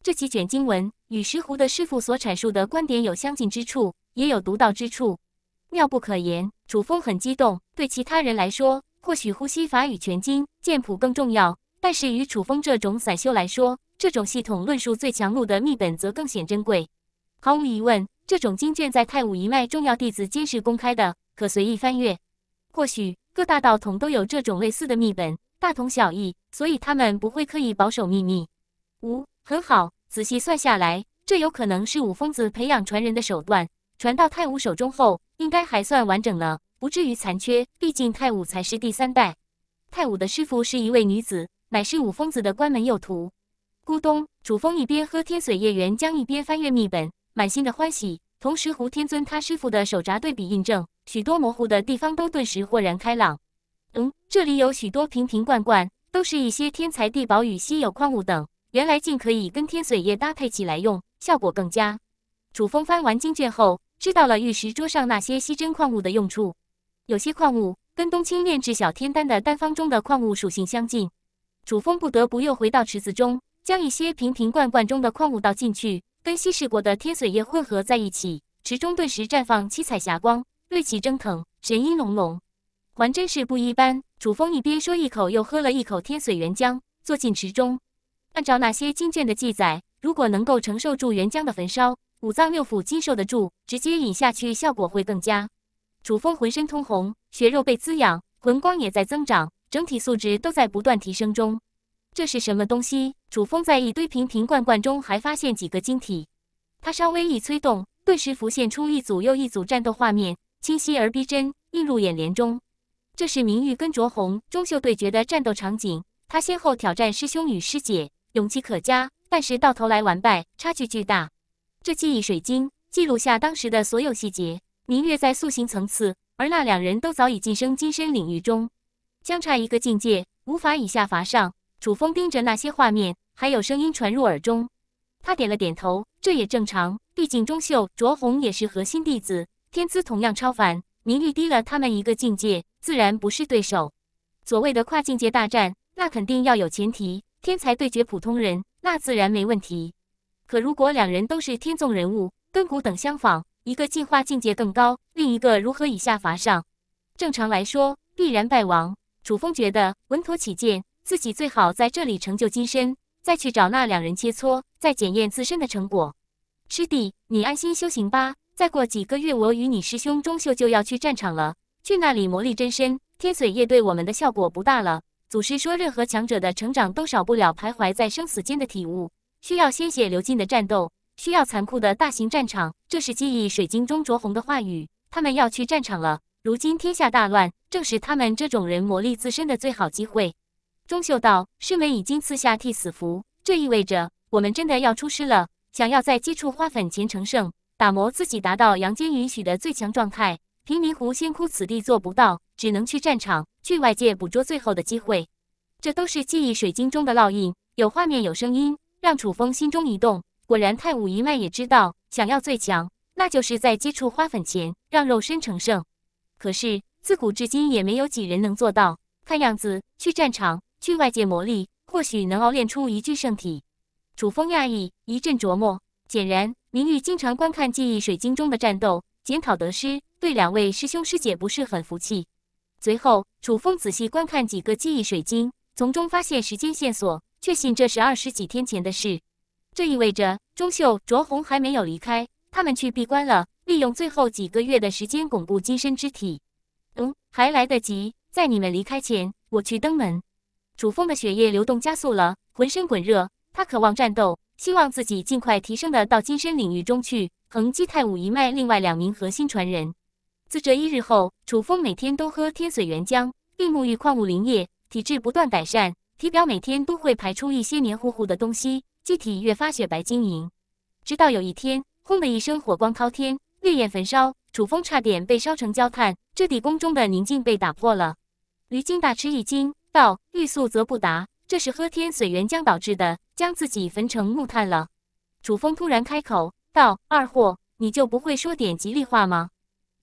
这几卷经文与石斛的师傅所阐述的观点有相近之处，也有独到之处，妙不可言。楚风很激动，对其他人来说。或许呼吸法与拳经剑谱更重要，但是与楚风这种散修来说，这种系统论述最强路的秘本则更显珍贵。毫无疑问，这种经卷在太武一脉重要弟子间是公开的，可随意翻阅。或许各大道统都有这种类似的秘本，大同小异，所以他们不会刻意保守秘密。五，很好，仔细算下来，这有可能是五疯子培养传人的手段。传到太武手中后，应该还算完整了。不至于残缺，毕竟太武才是第三代。太武的师傅是一位女子，乃是武疯子的关门右徒。咕咚，楚风一边喝天髓液原浆，一边翻阅秘本，满心的欢喜。同时，胡天尊他师傅的手札对比印证，许多模糊的地方都顿时豁然开朗。嗯，这里有许多瓶瓶罐罐，都是一些天材地宝与稀有矿物等。原来竟可以跟天髓液搭配起来用，效果更佳。楚风翻完经卷后，知道了玉石桌上那些稀珍矿物的用处。有些矿物跟冬青炼制小天丹的丹方中的矿物属性相近，楚风不得不又回到池子中，将一些瓶瓶罐罐中的矿物倒进去，跟稀释过的天髓液混合在一起。池中顿时绽放七彩霞光，锐气蒸腾，神音隆隆，还真是不一般。楚风一边说，一口又喝了一口天髓原浆，坐进池中。按照那些经卷的记载，如果能够承受住原浆的焚烧，五脏六腑经受得住，直接饮下去效果会更佳。楚风浑身通红，血肉被滋养，魂光也在增长，整体素质都在不断提升中。这是什么东西？楚风在一堆瓶瓶罐罐中还发现几个晶体，他稍微一催动，顿时浮现出一组又一组战斗画面，清晰而逼真，映入眼帘中。这是明玉跟卓红、钟秀对决的战斗场景。他先后挑战师兄与师姐，勇气可嘉，但是到头来完败，差距巨大。这记忆水晶记录下当时的所有细节。明月在塑形层次，而那两人都早已晋升金身领域中，相差一个境界，无法以下伐上。楚风盯着那些画面，还有声音传入耳中，他点了点头，这也正常。毕竟钟秀、卓红也是核心弟子，天资同样超凡，明玉低了他们一个境界，自然不是对手。所谓的跨境界大战，那肯定要有前提，天才对决普通人，那自然没问题。可如果两人都是天纵人物，根骨等相仿。一个进化境界更高，另一个如何以下伐上？正常来说必然败亡。楚风觉得稳妥起见，自己最好在这里成就金身，再去找那两人切磋，再检验自身的成果。师弟，你安心修行吧。再过几个月，我与你师兄钟秀就要去战场了，去那里磨砺真身。天髓液对我们的效果不大了。祖师说，任何强者的成长都少不了徘徊在生死间的体悟，需要鲜血流尽的战斗。需要残酷的大型战场，这是记忆水晶中卓红的话语。他们要去战场了。如今天下大乱，正是他们这种人磨砺自身的最好机会。钟秀道：“师门已经赐下替死符，这意味着我们真的要出师了。想要在接触花粉前成圣，打磨自己，达到阳间允许的最强状态。平民湖仙窟此地做不到，只能去战场，去外界捕捉最后的机会。这都是记忆水晶中的烙印，有画面，有声音，让楚风心中一动。”果然，太武一脉也知道，想要最强，那就是在接触花粉前让肉身成圣。可是自古至今也没有几人能做到。看样子，去战场，去外界磨砺，或许能熬炼出一具圣体。楚风讶异，一阵琢磨。显然，明玉经常观看记忆水晶中的战斗，检讨得失，对两位师兄师姐不是很服气。随后，楚风仔细观看几个记忆水晶，从中发现时间线索，确信这是二十几天前的事。这意味着钟秀、卓红还没有离开，他们去闭关了，利用最后几个月的时间巩固金身之体。嗯，还来得及，在你们离开前，我去登门。楚风的血液流动加速了，浑身滚热，他渴望战斗，希望自己尽快提升的到金身领域中去，横击太武一脉另外两名核心传人。自这一日后，楚风每天都喝天髓原浆，并沐浴矿物灵液，体质不断改善，体表每天都会排出一些黏糊糊的东西。机体越发雪白晶莹，直到有一天，轰的一声，火光滔天，烈焰焚烧，楚风差点被烧成焦炭。这地宫中的宁静被打破了。驴精大吃一惊，道：“欲速则不达，这是喝天髓原浆导致的，将自己焚成木炭了。”楚风突然开口道：“二货，你就不会说点吉利话吗？”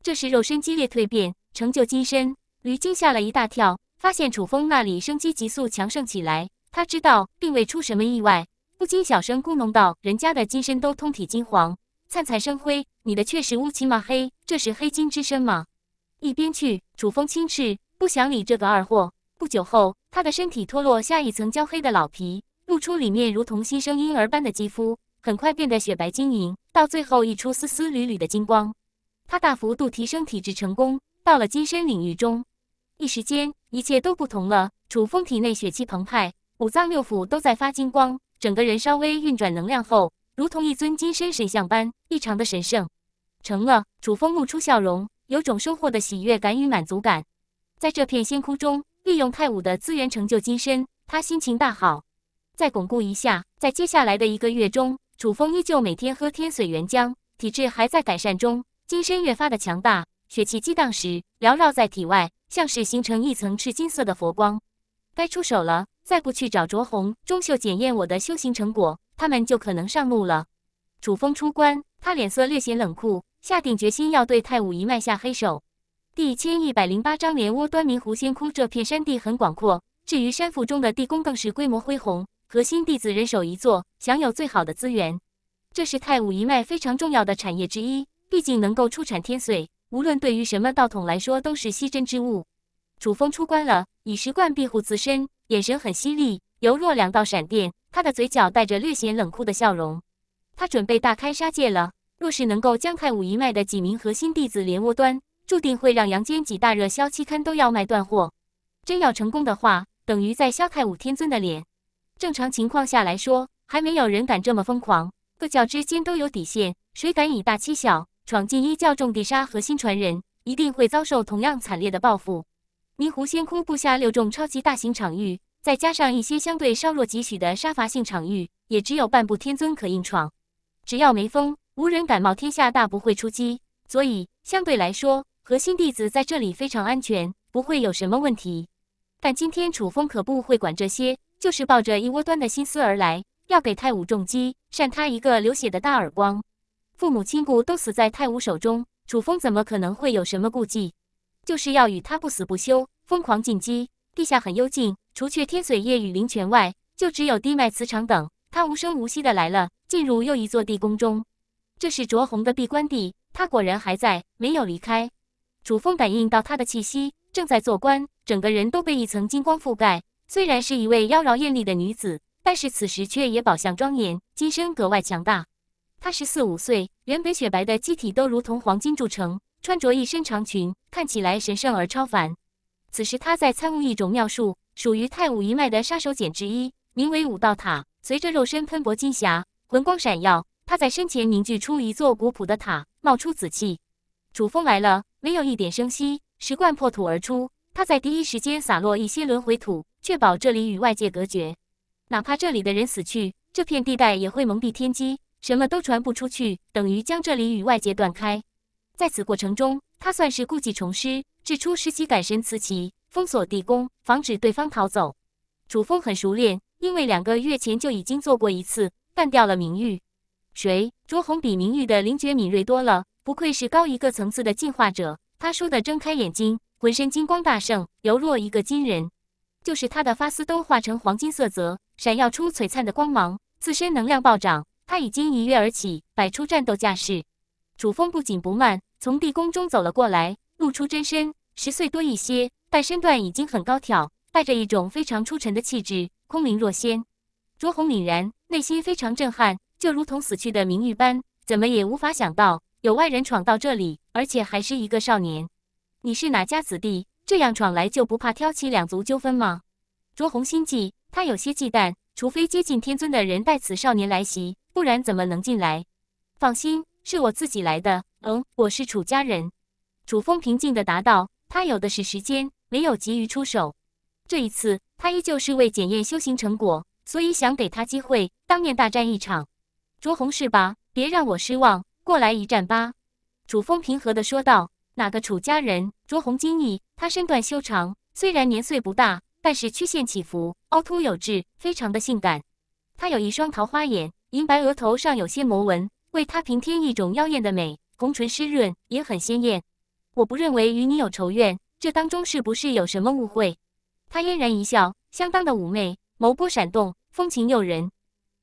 这是肉身激烈蜕变，成就金身。驴精吓了一大跳，发现楚风那里生机急速强盛起来，他知道并未出什么意外。不禁小声咕哝道：“人家的金身都通体金黄，灿灿生辉，你的却是乌漆嘛黑，这是黑金之身吗？”一边去，楚风轻斥，不想理这个二货。不久后，他的身体脱落下一层焦黑的老皮，露出里面如同新生婴儿般的肌肤，很快变得雪白晶莹，到最后溢出丝丝缕缕的金光。他大幅度提升体质成功，到了金身领域中，一时间一切都不同了。楚风体内血气澎湃，五脏六腑都在发金光。整个人稍微运转能量后，如同一尊金身神像般异常的神圣。成了，楚风露出笑容，有种收获的喜悦感与满足感。在这片仙窟中，利用太武的资源成就金身，他心情大好。再巩固一下，在接下来的一个月中，楚风依旧每天喝天髓原浆，体质还在改善中，金身越发的强大。血气激荡时，缭绕在体外，像是形成一层赤金色的佛光。该出手了。再不去找卓鸿、钟秀检验我的修行成果，他们就可能上路了。楚风出关，他脸色略显冷酷，下定决心要对太武一脉下黑手。第一千一百零八章连窝端明湖仙窟这片山地很广阔，至于山腹中的地宫更是规模恢宏，核心弟子人手一座，享有最好的资源。这是太武一脉非常重要的产业之一，毕竟能够出产天髓，无论对于什么道统来说都是稀珍之物。楚风出关了，以石冠庇护自身。眼神很犀利，犹若两道闪电。他的嘴角带着略显冷酷的笑容，他准备大开杀戒了。若是能够将太武一脉的几名核心弟子连窝端，注定会让《阳间几大热销期刊》都要卖断货。真要成功的话，等于在削太武天尊的脸。正常情况下来说，还没有人敢这么疯狂。各教之间都有底线，谁敢以大欺小，闯进一教重地杀核心传人，一定会遭受同样惨烈的报复。明湖仙窟布下六重超级大型场域，再加上一些相对稍弱几许的杀伐性场域，也只有半步天尊可硬闯。只要没风，无人敢冒天下大不会出击。所以相对来说，核心弟子在这里非常安全，不会有什么问题。但今天楚风可不会管这些，就是抱着一窝端的心思而来，要给太武重击，扇他一个流血的大耳光。父母亲故都死在太武手中，楚风怎么可能会有什么顾忌？就是要与他不死不休。疯狂进击，地下很幽静，除却天水液与灵泉外，就只有地脉磁场等。他无声无息的来了，进入又一座地宫中。这是卓红的闭关地，他果然还在，没有离开。楚风感应到他的气息，正在做官，整个人都被一层金光覆盖。虽然是一位妖娆艳丽的女子，但是此时却也宝相庄严，金身格外强大。她十四五岁，原本雪白的肌体都如同黄金铸成，穿着一身长裙，看起来神圣而超凡。此时，他在参悟一种妙术，属于太武一脉的杀手锏之一，名为五道塔。随着肉身喷薄金霞，魂光闪耀，他在身前凝聚出一座古朴的塔，冒出紫气。楚风来了，没有一点声息，石罐破土而出。他在第一时间洒落一些轮回土，确保这里与外界隔绝。哪怕这里的人死去，这片地带也会蒙蔽天机，什么都传不出去，等于将这里与外界断开。在此过程中，他算是故技重施。掷出十几杆神瓷旗，封锁地宫，防止对方逃走。楚风很熟练，因为两个月前就已经做过一次，干掉了明玉。谁？卓红比明玉的灵觉敏锐多了，不愧是高一个层次的进化者。他倏地睁开眼睛，浑身金光大盛，犹若一个金人，就是他的发丝都化成黄金色泽，闪耀出璀璨的光芒，自身能量暴涨。他已经一跃而起，摆出战斗架势。楚风不紧不慢，从地宫中走了过来。露出真身，十岁多一些，但身段已经很高挑，带着一种非常出尘的气质，空灵若仙。卓红凛然，内心非常震撼，就如同死去的明玉般，怎么也无法想到有外人闯到这里，而且还是一个少年。你是哪家子弟？这样闯来就不怕挑起两族纠纷吗？卓红心悸，他有些忌惮，除非接近天尊的人带此少年来袭，不然怎么能进来？放心，是我自己来的。嗯，我是楚家人。楚风平静地答道：“他有的是时间，没有急于出手。这一次，他依旧是为检验修行成果，所以想给他机会，当面大战一场。卓红是吧？别让我失望，过来一战吧。”楚风平和地说道。哪个楚家人？卓红惊异。他身段修长，虽然年岁不大，但是曲线起伏，凹凸有致，非常的性感。他有一双桃花眼，银白额头上有些魔纹，为他平添一种妖艳的美。红唇湿润，也很鲜艳。我不认为与你有仇怨，这当中是不是有什么误会？他嫣然一笑，相当的妩媚，眸波闪动，风情诱人。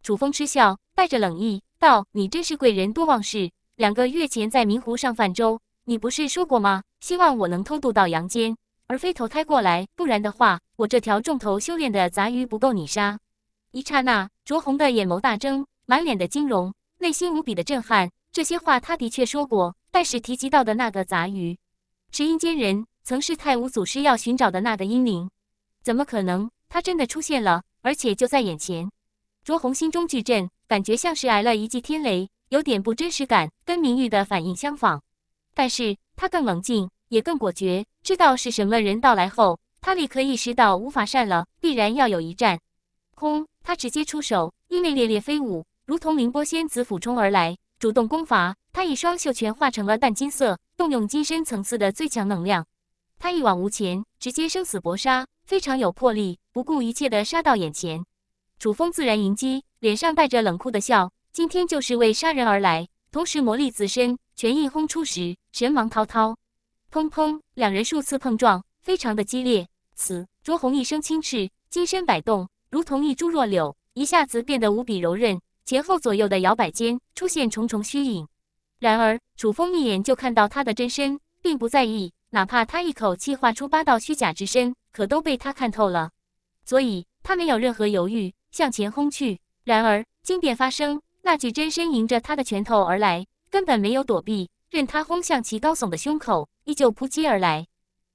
楚风嗤笑，带着冷意道：“你真是贵人多忘事。两个月前在明湖上泛舟，你不是说过吗？希望我能偷渡到阳间，而非投胎过来。不然的话，我这条重头修炼的杂鱼不够你杀。”一刹那，卓红的眼眸大睁，满脸的惊容，内心无比的震撼。这些话，他的确说过。但是提及到的那个杂鱼，是阴间人，曾是太武祖师要寻找的那个阴灵，怎么可能？他真的出现了，而且就在眼前。卓红心中巨震，感觉像是挨了一记天雷，有点不真实感，跟明玉的反应相仿。但是他更冷静，也更果决，知道是什么人到来后，他立刻意识到无法善了，必然要有一战。空，他直接出手，衣袂猎猎飞舞，如同凌波仙子俯冲而来。主动攻伐，他一双袖拳化成了淡金色，动用金身层次的最强能量。他一往无前，直接生死搏杀，非常有魄力，不顾一切的杀到眼前。楚风自然迎击，脸上带着冷酷的笑，今天就是为杀人而来，同时魔力自身。拳印轰出时，神芒滔滔。砰砰，两人数次碰撞，非常的激烈。此卓红一声轻斥，金身摆动，如同一株弱柳，一下子变得无比柔韧。前后左右的摇摆间出现重重虚影，然而楚风一眼就看到他的真身，并不在意。哪怕他一口气画出八道虚假之身，可都被他看透了。所以他没有任何犹豫，向前轰去。然而惊变发生，那具真身迎着他的拳头而来，根本没有躲避，任他轰向其高耸的胸口，依旧扑击而来。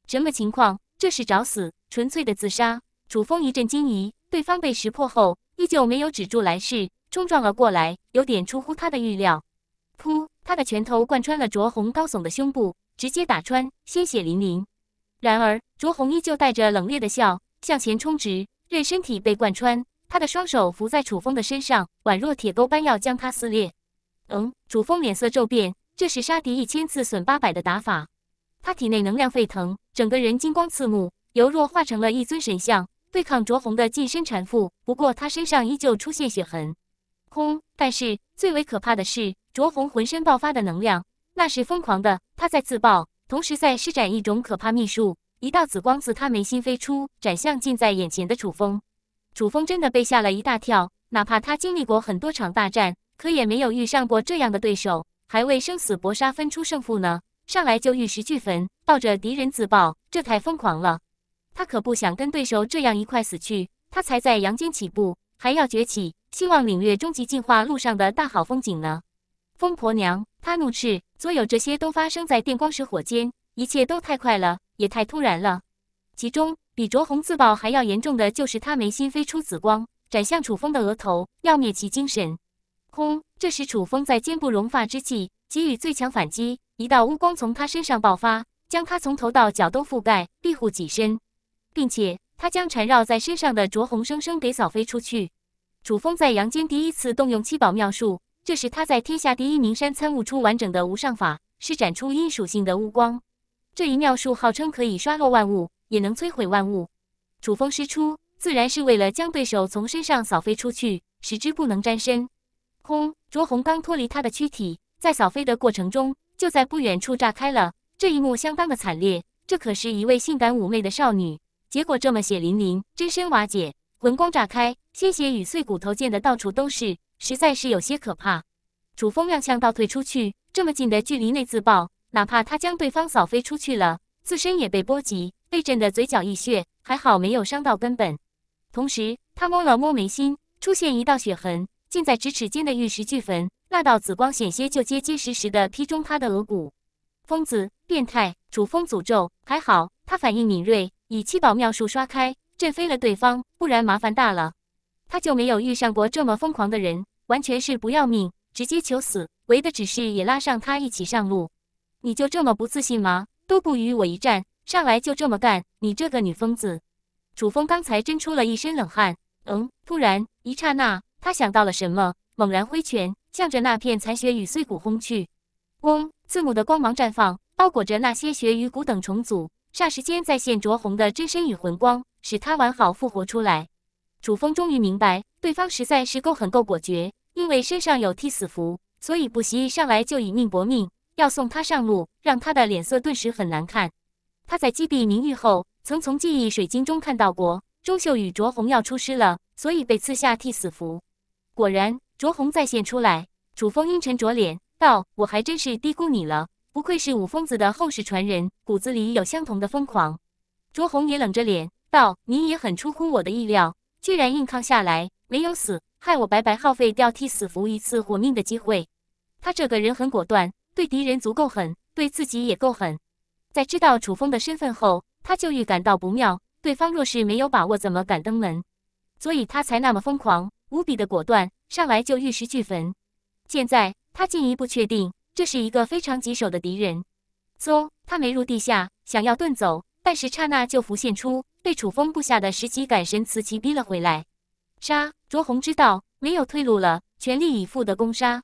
什么情况？这是找死，纯粹的自杀！楚风一阵惊疑，对方被识破后，依旧没有止住来势。冲撞了过来，有点出乎他的预料。噗！他的拳头贯穿了卓红高耸的胸部，直接打穿，鲜血淋淋。然而，卓红依旧带着冷冽的笑向前冲直，任身体被贯穿。他的双手扶在楚风的身上，宛若铁钩般要将他撕裂。嗯，楚风脸色骤变。这是杀敌一千次损八百的打法。他体内能量沸腾，整个人金光刺目，犹若化成了一尊神像，对抗卓红的近身缠缚。不过，他身上依旧出现血痕。空。但是最为可怕的是，卓红浑身爆发的能量，那是疯狂的。他在自爆，同时在施展一种可怕秘术。一道紫光自他眉心飞出，斩向近在眼前的楚风。楚风真的被吓了一大跳。哪怕他经历过很多场大战，可也没有遇上过这样的对手，还未生死搏杀分出胜负呢，上来就玉石俱焚，抱着敌人自爆，这太疯狂了。他可不想跟对手这样一块死去。他才在阳间起步，还要崛起。希望领略终极进化路上的大好风景呢？疯婆娘，她怒斥，所有这些都发生在电光石火间，一切都太快了，也太突然了。其中比卓红自爆还要严重的就是，他眉心飞出紫光，斩向楚风的额头，要灭其精神。轰！这时楚风在肩部融发之际，给予最强反击，一道乌光从他身上爆发，将他从头到脚都覆盖，庇护己身，并且他将缠绕在身上的卓红生生给扫飞出去。楚风在阳间第一次动用七宝妙术，这是他在天下第一名山参悟出完整的无上法，施展出阴属性的乌光。这一妙术号称可以刷落万物，也能摧毁万物。楚风施出，自然是为了将对手从身上扫飞出去，使之不能沾身。轰！卓红刚脱离他的躯体，在扫飞的过程中，就在不远处炸开了。这一幕相当的惨烈，这可是一位性感妩媚的少女，结果这么血淋淋，真身瓦解，魂光炸开。鲜血与碎骨头溅的到处都是，实在是有些可怕。楚风踉跄倒退出去，这么近的距离内自爆，哪怕他将对方扫飞出去了，自身也被波及，被震得嘴角溢血，还好没有伤到根本。同时，他摸了摸眉心，出现一道血痕。近在咫尺间的玉石俱焚，那道紫光险些就结结实实的劈中他的额骨。疯子，变态！楚风诅咒，还好他反应敏锐，以七宝妙术刷开，震飞了对方，不然麻烦大了。他就没有遇上过这么疯狂的人，完全是不要命，直接求死，为的只是也拉上他一起上路。你就这么不自信吗？都不与我一战，上来就这么干？你这个女疯子！楚风刚才真出了一身冷汗。嗯，突然一刹那，他想到了什么，猛然挥拳，向着那片残血与碎骨轰去。嗡，刺目的光芒绽放，包裹着那些血与骨等重组，霎时间再现灼红的真身与魂光，使他完好复活出来。楚风终于明白，对方实在是够狠够果决，因为身上有替死符，所以不惜一上来就以命搏命，要送他上路，让他的脸色顿时很难看。他在击毙明玉后，曾从记忆水晶中看到过钟秀与卓红要出师了，所以被赐下替死符。果然，卓红再现出来，楚风阴沉着脸道：“我还真是低估你了，不愧是五疯子的后世传人，骨子里有相同的疯狂。”卓红也冷着脸道：“你也很出乎我的意料。”居然硬抗下来，没有死，害我白白耗费掉替死符一次活命的机会。他这个人很果断，对敌人足够狠，对自己也够狠。在知道楚风的身份后，他就预感到不妙，对方若是没有把握，怎么敢登门？所以他才那么疯狂，无比的果断，上来就玉石俱焚。现在他进一步确定，这是一个非常棘手的敌人。嗖，他没入地下，想要遁走。但是刹那就浮现出被楚风布下的十几感神磁气逼了回来，杀卓宏知道没有退路了，全力以赴的攻杀。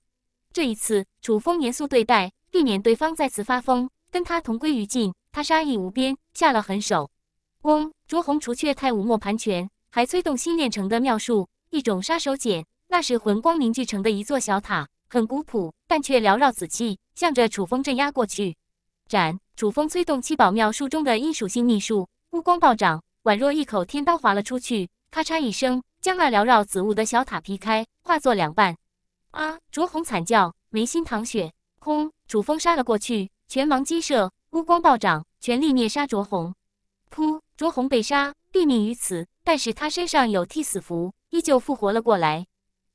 这一次楚风严肃对待，避免对方再次发疯，跟他同归于尽。他杀意无边，下了狠手。嗡！卓宏除却太武磨盘拳，还催动新炼成的妙术，一种杀手锏，那是魂光凝聚成的一座小塔，很古朴，但却缭绕紫气，向着楚风镇压过去。斩！楚风催动七宝妙术中的阴属性秘术，乌光暴涨，宛若一口天刀划了出去，咔嚓一声，将那缭绕紫雾的小塔劈开，化作两半。啊！卓红惨叫，眉心淌血。轰！楚风杀了过去，拳芒激射，乌光暴涨，全力灭杀卓红。噗！卓红被杀，毙命于此。但是他身上有替死符，依旧复活了过来。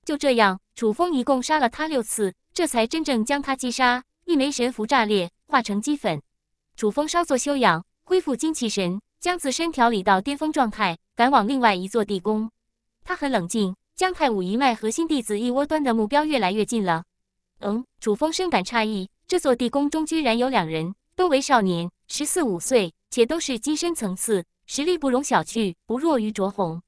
就这样，楚风一共杀了他六次，这才真正将他击杀。一枚神符炸裂，化成齑粉。楚风稍作休养，恢复精气神，将自身调理到巅峰状态，赶往另外一座地宫。他很冷静，将太武一脉核心弟子一窝端的目标越来越近了。嗯，楚风深感诧异，这座地宫中居然有两人，都为少年，十四五岁，且都是金身层次，实力不容小觑，不弱于卓鸿。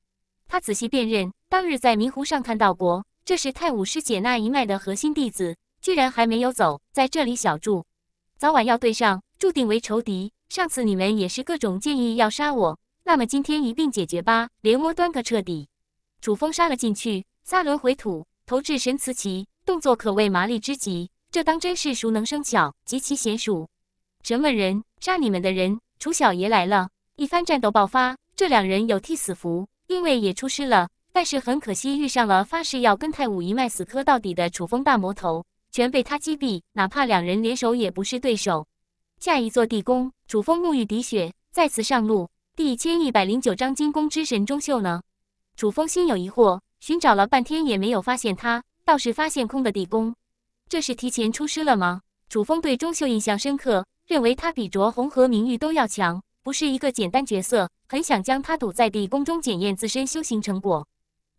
他仔细辨认，当日在迷湖上看到过，这是太武师姐那一脉的核心弟子，居然还没有走，在这里小住，早晚要对上。注定为仇敌。上次你们也是各种建议要杀我，那么今天一并解决吧，连窝端个彻底。楚风杀了进去，三轮回土投掷神瓷棋，动作可谓麻利之极，这当真是熟能生巧，极其娴熟。什么人？杀你们的人，楚小爷来了！一番战斗爆发，这两人有替死符，因为也出师了，但是很可惜遇上了发誓要跟太武一脉死磕到底的楚风大魔头，全被他击毙。哪怕两人联手也不是对手。下一座地宫，楚风沐浴滴血，再次上路。第一千一百零九章金宫之神钟秀呢？楚风心有疑惑，寻找了半天也没有发现他，倒是发现空的地宫。这是提前出师了吗？楚风对钟秀印象深刻，认为他比卓红和明玉都要强，不是一个简单角色，很想将他堵在地宫中检验自身修行成果。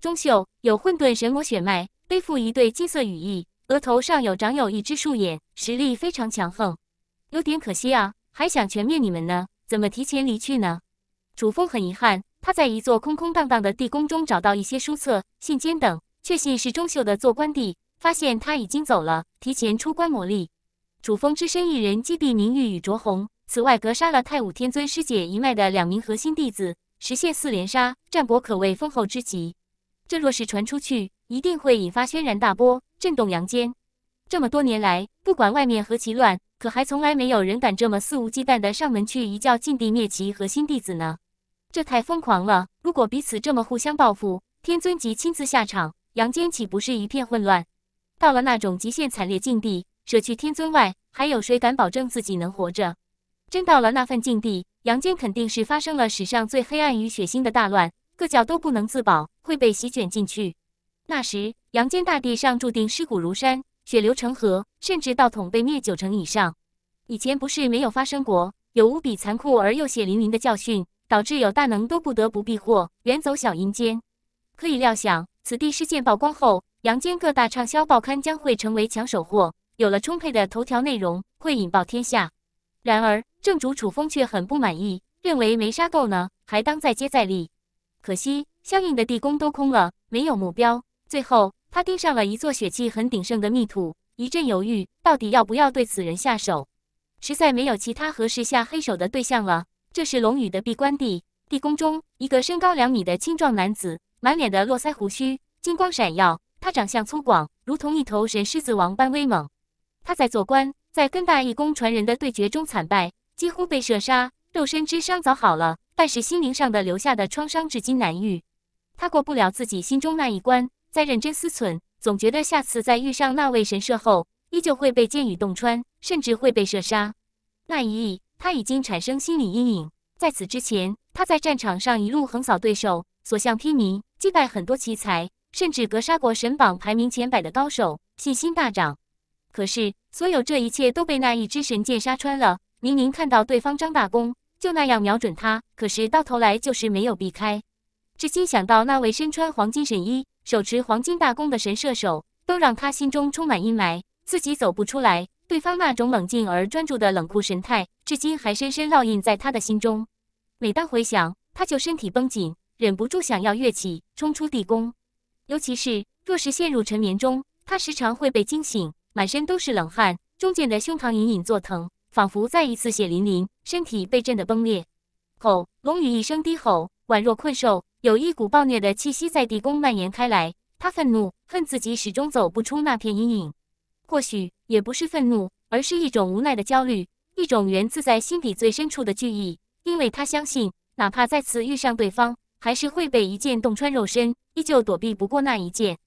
钟秀有混沌神魔血脉，背负一对金色羽翼，额头上有长有一只树眼，实力非常强横。有点可惜啊，还想全灭你们呢，怎么提前离去呢？主峰很遗憾，他在一座空空荡荡的地宫中找到一些书册、信笺等，确信是钟秀的做官地，发现他已经走了，提前出关磨砺。主峰只身一人击毙明玉与卓红，此外格杀了太武天尊师姐一脉的两名核心弟子，实现四连杀，战果可谓丰厚之极。这若是传出去，一定会引发轩然大波，震动阳间。这么多年来，不管外面何其乱，可还从来没有人敢这么肆无忌惮地上门去一教禁地灭其核心弟子呢？这太疯狂了！如果彼此这么互相报复，天尊即亲自下场，阳间岂不是一片混乱？到了那种极限惨烈境地，舍去天尊外，还有谁敢保证自己能活着？真到了那份境地，阳间肯定是发生了史上最黑暗与血腥的大乱，各教都不能自保，会被席卷进去。那时，阳间大地上注定尸骨如山。血流成河，甚至道统被灭九成以上。以前不是没有发生过，有无比残酷而又血淋淋的教训，导致有大能都不得不避祸远走小阴间。可以料想，此地事件曝光后，阳间各大畅销报刊将会成为抢手货，有了充沛的头条内容，会引爆天下。然而，正主楚风却很不满意，认为没杀够呢，还当再接再厉。可惜，相应的地宫都空了，没有目标，最后。他盯上了一座血气很鼎盛的秘土，一阵犹豫，到底要不要对此人下手？实在没有其他合适下黑手的对象了。这是龙宇的闭关地，地宫中，一个身高两米的青壮男子，满脸的络腮胡须，金光闪耀。他长相粗犷，如同一头神狮子王般威猛。他在做官，在跟大义宫传人的对决中惨败，几乎被射杀，肉身之伤早好了，但是心灵上的留下的创伤至今难愈。他过不了自己心中那一关。再认真思忖，总觉得下次再遇上那位神射后，依旧会被箭雨洞穿，甚至会被射杀。那一役，他已经产生心理阴影。在此之前，他在战场上一路横扫对手，所向披靡，击败很多奇才，甚至格杀过神榜排名前百的高手，信心大涨。可是，所有这一切都被那一只神箭杀穿了。明明看到对方张大弓，就那样瞄准他，可是到头来就是没有避开。至今想到那位身穿黄金神衣。手持黄金大弓的神射手，都让他心中充满阴霾，自己走不出来。对方那种冷静而专注的冷酷神态，至今还深深烙印在他的心中。每当回想，他就身体绷紧，忍不住想要跃起冲出地宫。尤其是若是陷入沉眠中，他时常会被惊醒，满身都是冷汗，中间的胸膛隐隐作疼，仿佛再一次血淋淋，身体被震得崩裂。吼！龙羽一声低吼，宛若困兽。有一股暴虐的气息在地宫蔓延开来，他愤怒，恨自己始终走不出那片阴影。或许也不是愤怒，而是一种无奈的焦虑，一种源自在心底最深处的惧意。因为他相信，哪怕再次遇上对方，还是会被一剑洞穿肉身，依旧躲避不过那一剑。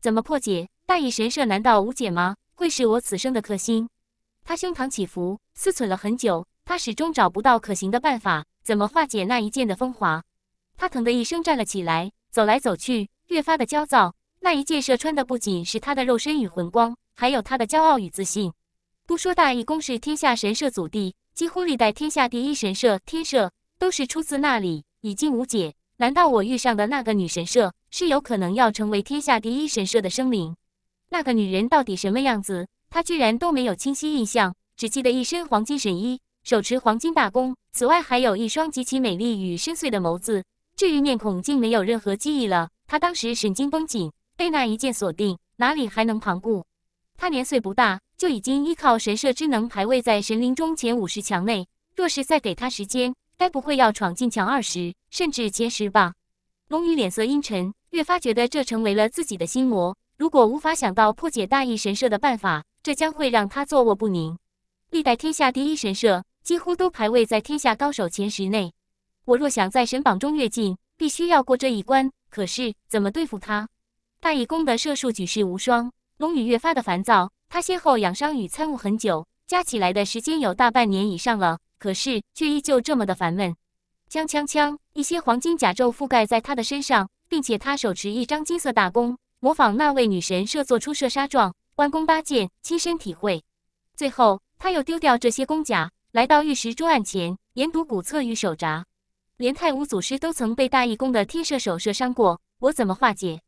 怎么破解大义神社？难道无解吗？会是我此生的克星。他胸膛起伏，思忖了很久，他始终找不到可行的办法，怎么化解那一剑的风华？他疼的一声站了起来，走来走去，越发的焦躁。那一箭射穿的不仅是他的肉身与魂光，还有他的骄傲与自信。不说大义宫是天下神社祖地，几乎历代天下第一神社天社都是出自那里，已经无解。难道我遇上的那个女神社是有可能要成为天下第一神社的生灵？那个女人到底什么样子？他居然都没有清晰印象，只记得一身黄金神衣，手持黄金大弓，此外还有一双极其美丽与深邃的眸子。至于面孔，竟没有任何记忆了。他当时神经绷紧，被那一剑锁定，哪里还能旁顾？他年岁不大，就已经依靠神社之能排位在神灵中前五十强内。若是再给他时间，该不会要闯进强二十，甚至前十吧？龙宇脸色阴沉，越发觉得这成为了自己的心魔。如果无法想到破解大义神社的办法，这将会让他坐卧不宁。历代天下第一神社，几乎都排位在天下高手前十内。我若想在神榜中跃进，必须要过这一关。可是怎么对付他？大义宫的射术举世无双。龙宇越发的烦躁。他先后养伤与参悟很久，加起来的时间有大半年以上了。可是却依旧这么的烦闷。锵锵锵！一些黄金甲胄覆盖在他的身上，并且他手持一张金色大弓，模仿那位女神射做出射杀状，弯弓搭箭，亲身体会。最后，他又丢掉这些弓甲，来到玉石桌案前研读古册与手札。连太武祖师都曾被大义宫的天射手射伤过，我怎么化解？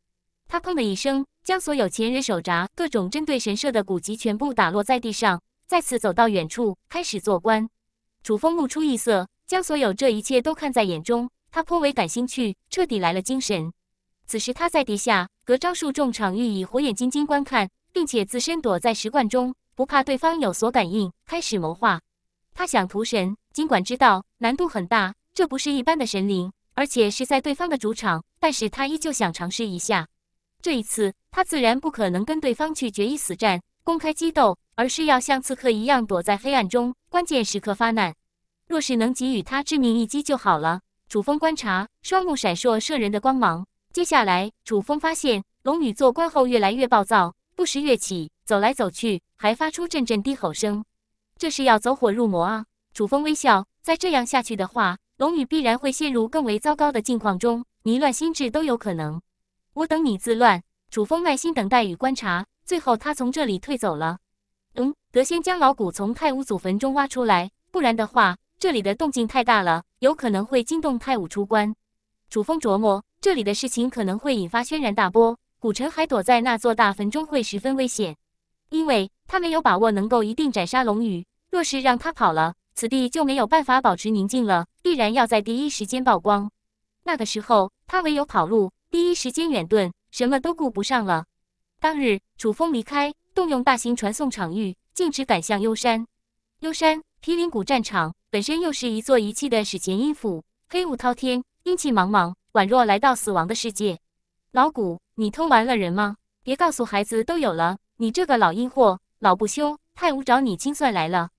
他砰的一声，将所有前人手札、各种针对神社的古籍全部打落在地上，再次走到远处开始做官。楚风露出异色，将所有这一切都看在眼中，他颇为感兴趣，彻底来了精神。此时他在地下隔招数重场域，以火眼金睛观看，并且自身躲在石罐中，不怕对方有所感应，开始谋划。他想屠神，尽管知道难度很大。这不是一般的神灵，而且是在对方的主场，但是他依旧想尝试一下。这一次，他自然不可能跟对方去决一死战、公开激斗，而是要像刺客一样躲在黑暗中，关键时刻发难。若是能给予他致命一击就好了。楚风观察，双目闪烁摄人的光芒。接下来，楚风发现龙女做官后越来越暴躁，不时跃起，走来走去，还发出阵阵低吼声。这是要走火入魔啊！楚风微笑，再这样下去的话。龙女必然会陷入更为糟糕的境况中，迷乱心智都有可能。我等你自乱，楚风耐心等待与观察。最后，他从这里退走了。嗯，得先将老谷从太武祖坟中挖出来，不然的话，这里的动静太大了，有可能会惊动太武出关。楚风琢磨，这里的事情可能会引发轩然大波。古尘还躲在那座大坟中，会十分危险，因为他没有把握能够一定斩杀龙女。若是让他跑了。此地就没有办法保持宁静了，必然要在第一时间曝光。那个时候，他唯有跑路，第一时间远遁，什么都顾不上了。当日，楚风离开，动用大型传送场域，径直赶向幽山。幽山毗邻古战场，本身又是一座遗弃的史前阴府，黑雾滔天，阴气茫茫，宛若来到死亡的世界。老谷，你偷完了人吗？别告诉孩子都有了，你这个老阴货，老不休，太无找你清算来了。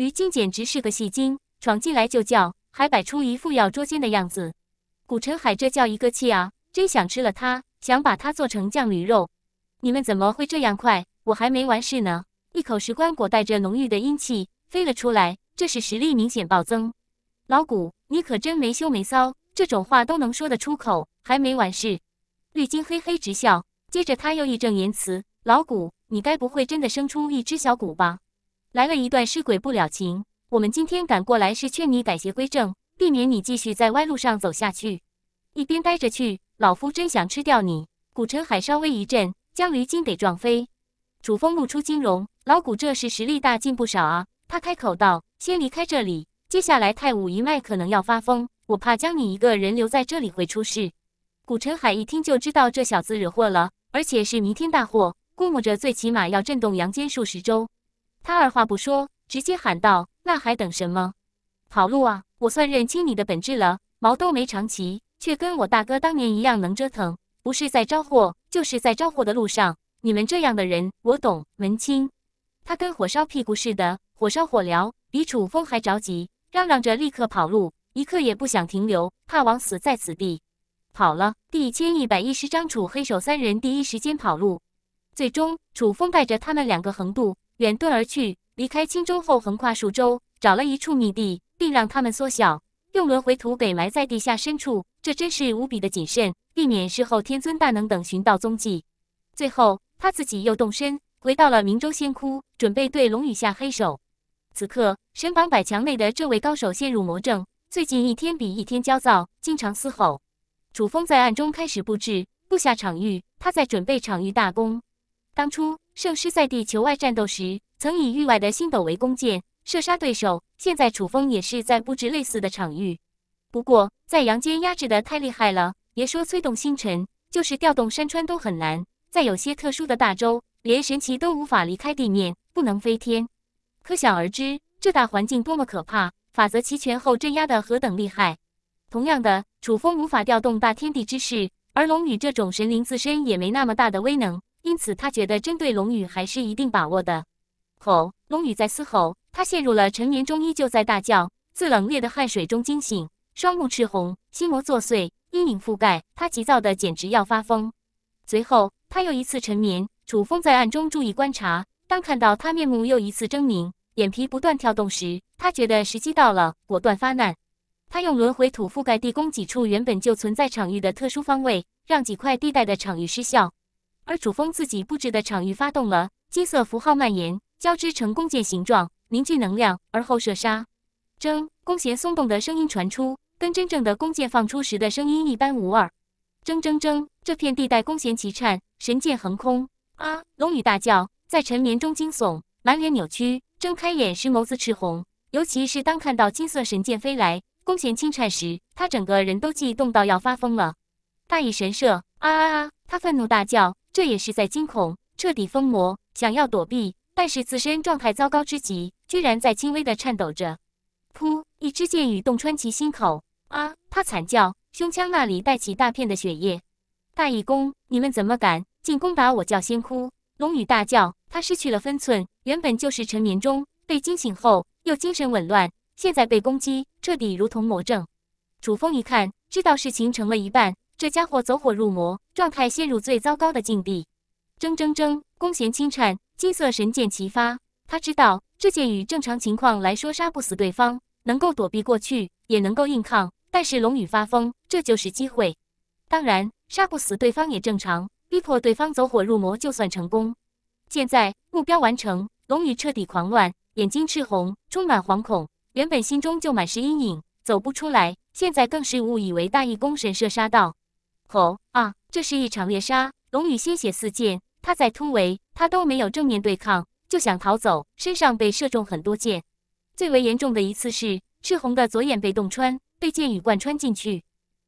鱼精简直是个戏精，闯进来就叫，还摆出一副要捉奸的样子。古尘海这叫一个气啊，真想吃了他，想把他做成酱驴肉。你们怎么会这样快？我还没完事呢！一口石棺裹带着浓郁的阴气飞了出来，这是实力明显暴增。老古，你可真没羞没臊，这种话都能说得出口，还没完事。绿精嘿嘿直笑，接着他又义正言辞：“老古，你该不会真的生出一只小蛊吧？”来了一段尸鬼不了情，我们今天赶过来是劝你改邪归正，避免你继续在歪路上走下去。一边呆着去，老夫真想吃掉你！古尘海稍微一震，将驴筋给撞飞。楚风露出金容，老古这是实力大进不少啊！他开口道：“先离开这里，接下来太武一脉可能要发疯，我怕将你一个人留在这里会出事。”古尘海一听就知道这小子惹祸了，而且是弥天大祸，估摸着最起码要震动阳间数十周。他二话不说，直接喊道：“那还等什么？跑路啊！我算认清你的本质了，毛都没长齐，却跟我大哥当年一样能折腾，不是在招祸，就是在招祸的路上。你们这样的人，我懂。”文清，他跟火烧屁股似的，火烧火燎，比楚风还着急，嚷嚷着立刻跑路，一刻也不想停留，怕枉死在此地。跑了，第一千一百一十章，楚黑手三人第一时间跑路，最终楚风带着他们两个横渡。远遁而去，离开青州后，横跨数州，找了一处密地，并让他们缩小，用轮回土给埋在地下深处。这真是无比的谨慎，避免事后天尊大能等寻到踪迹。最后，他自己又动身，回到了明州仙窟，准备对龙羽下黑手。此刻，神榜百强内的这位高手陷入魔怔，最近一天比一天焦躁，经常嘶吼。楚风在暗中开始布置，布下场域，他在准备场域大功。当初。圣师在地球外战斗时，曾以域外的星斗为弓箭，射杀对手。现在楚风也是在布置类似的场域，不过在阳间压制的太厉害了，别说催动星辰，就是调动山川都很难。在有些特殊的大洲，连神奇都无法离开地面，不能飞天。可想而知，这大环境多么可怕，法则齐全后镇压的何等厉害。同样的，楚风无法调动大天地之势，而龙女这种神灵自身也没那么大的威能。因此，他觉得针对龙宇还是一定把握的。吼！龙宇在嘶吼，他陷入了沉眠中，依旧在大叫。自冷冽的汗水中惊醒，双目赤红，心魔作祟，阴影覆盖，他急躁的简直要发疯。随后，他又一次沉眠。楚风在暗中注意观察，当看到他面目又一次狰狞，眼皮不断跳动时，他觉得时机到了，果断发难。他用轮回土覆盖地宫几处原本就存在场域的特殊方位，让几块地带的场域失效。而楚风自己布置的场域发动了金色符号蔓延，交织成弓箭形状，凝聚能量，而后射杀。铮！弓弦松动的声音传出，跟真正的弓箭放出时的声音一般无二。铮铮铮！这片地带弓弦齐颤，神箭横空。啊！龙女大叫，在沉眠中惊悚，满脸扭曲。睁开眼时，眸子赤红。尤其是当看到金色神箭飞来，弓弦轻颤时，他整个人都激动到要发疯了。大义神社！啊啊啊！他愤怒大叫。这也是在惊恐，彻底疯魔，想要躲避，但是自身状态糟糕之极，居然在轻微的颤抖着。噗！一支箭雨洞穿其心口，啊！他惨叫，胸腔那里带起大片的血液。大义公，你们怎么敢进攻打我？叫仙窟龙女大叫，她失去了分寸，原本就是沉眠中被惊醒后又精神紊乱，现在被攻击，彻底如同魔怔。楚风一看，知道事情成了一半。这家伙走火入魔，状态陷入最糟糕的境地。铮铮铮，弓弦轻颤，金色神剑齐发。他知道这剑与正常情况来说杀不死对方，能够躲避过去，也能够硬抗。但是龙宇发疯，这就是机会。当然，杀不死对方也正常，逼迫对方走火入魔就算成功。现在目标完成，龙宇彻底狂乱，眼睛赤红，充满惶恐。原本心中就满是阴影，走不出来，现在更是误以为大义宫神射杀到。吼啊！这是一场猎杀，龙女鲜血四溅。他在突围，他都没有正面对抗，就想逃走，身上被射中很多箭。最为严重的一次是，赤红的左眼被洞穿，被箭雨贯穿进去，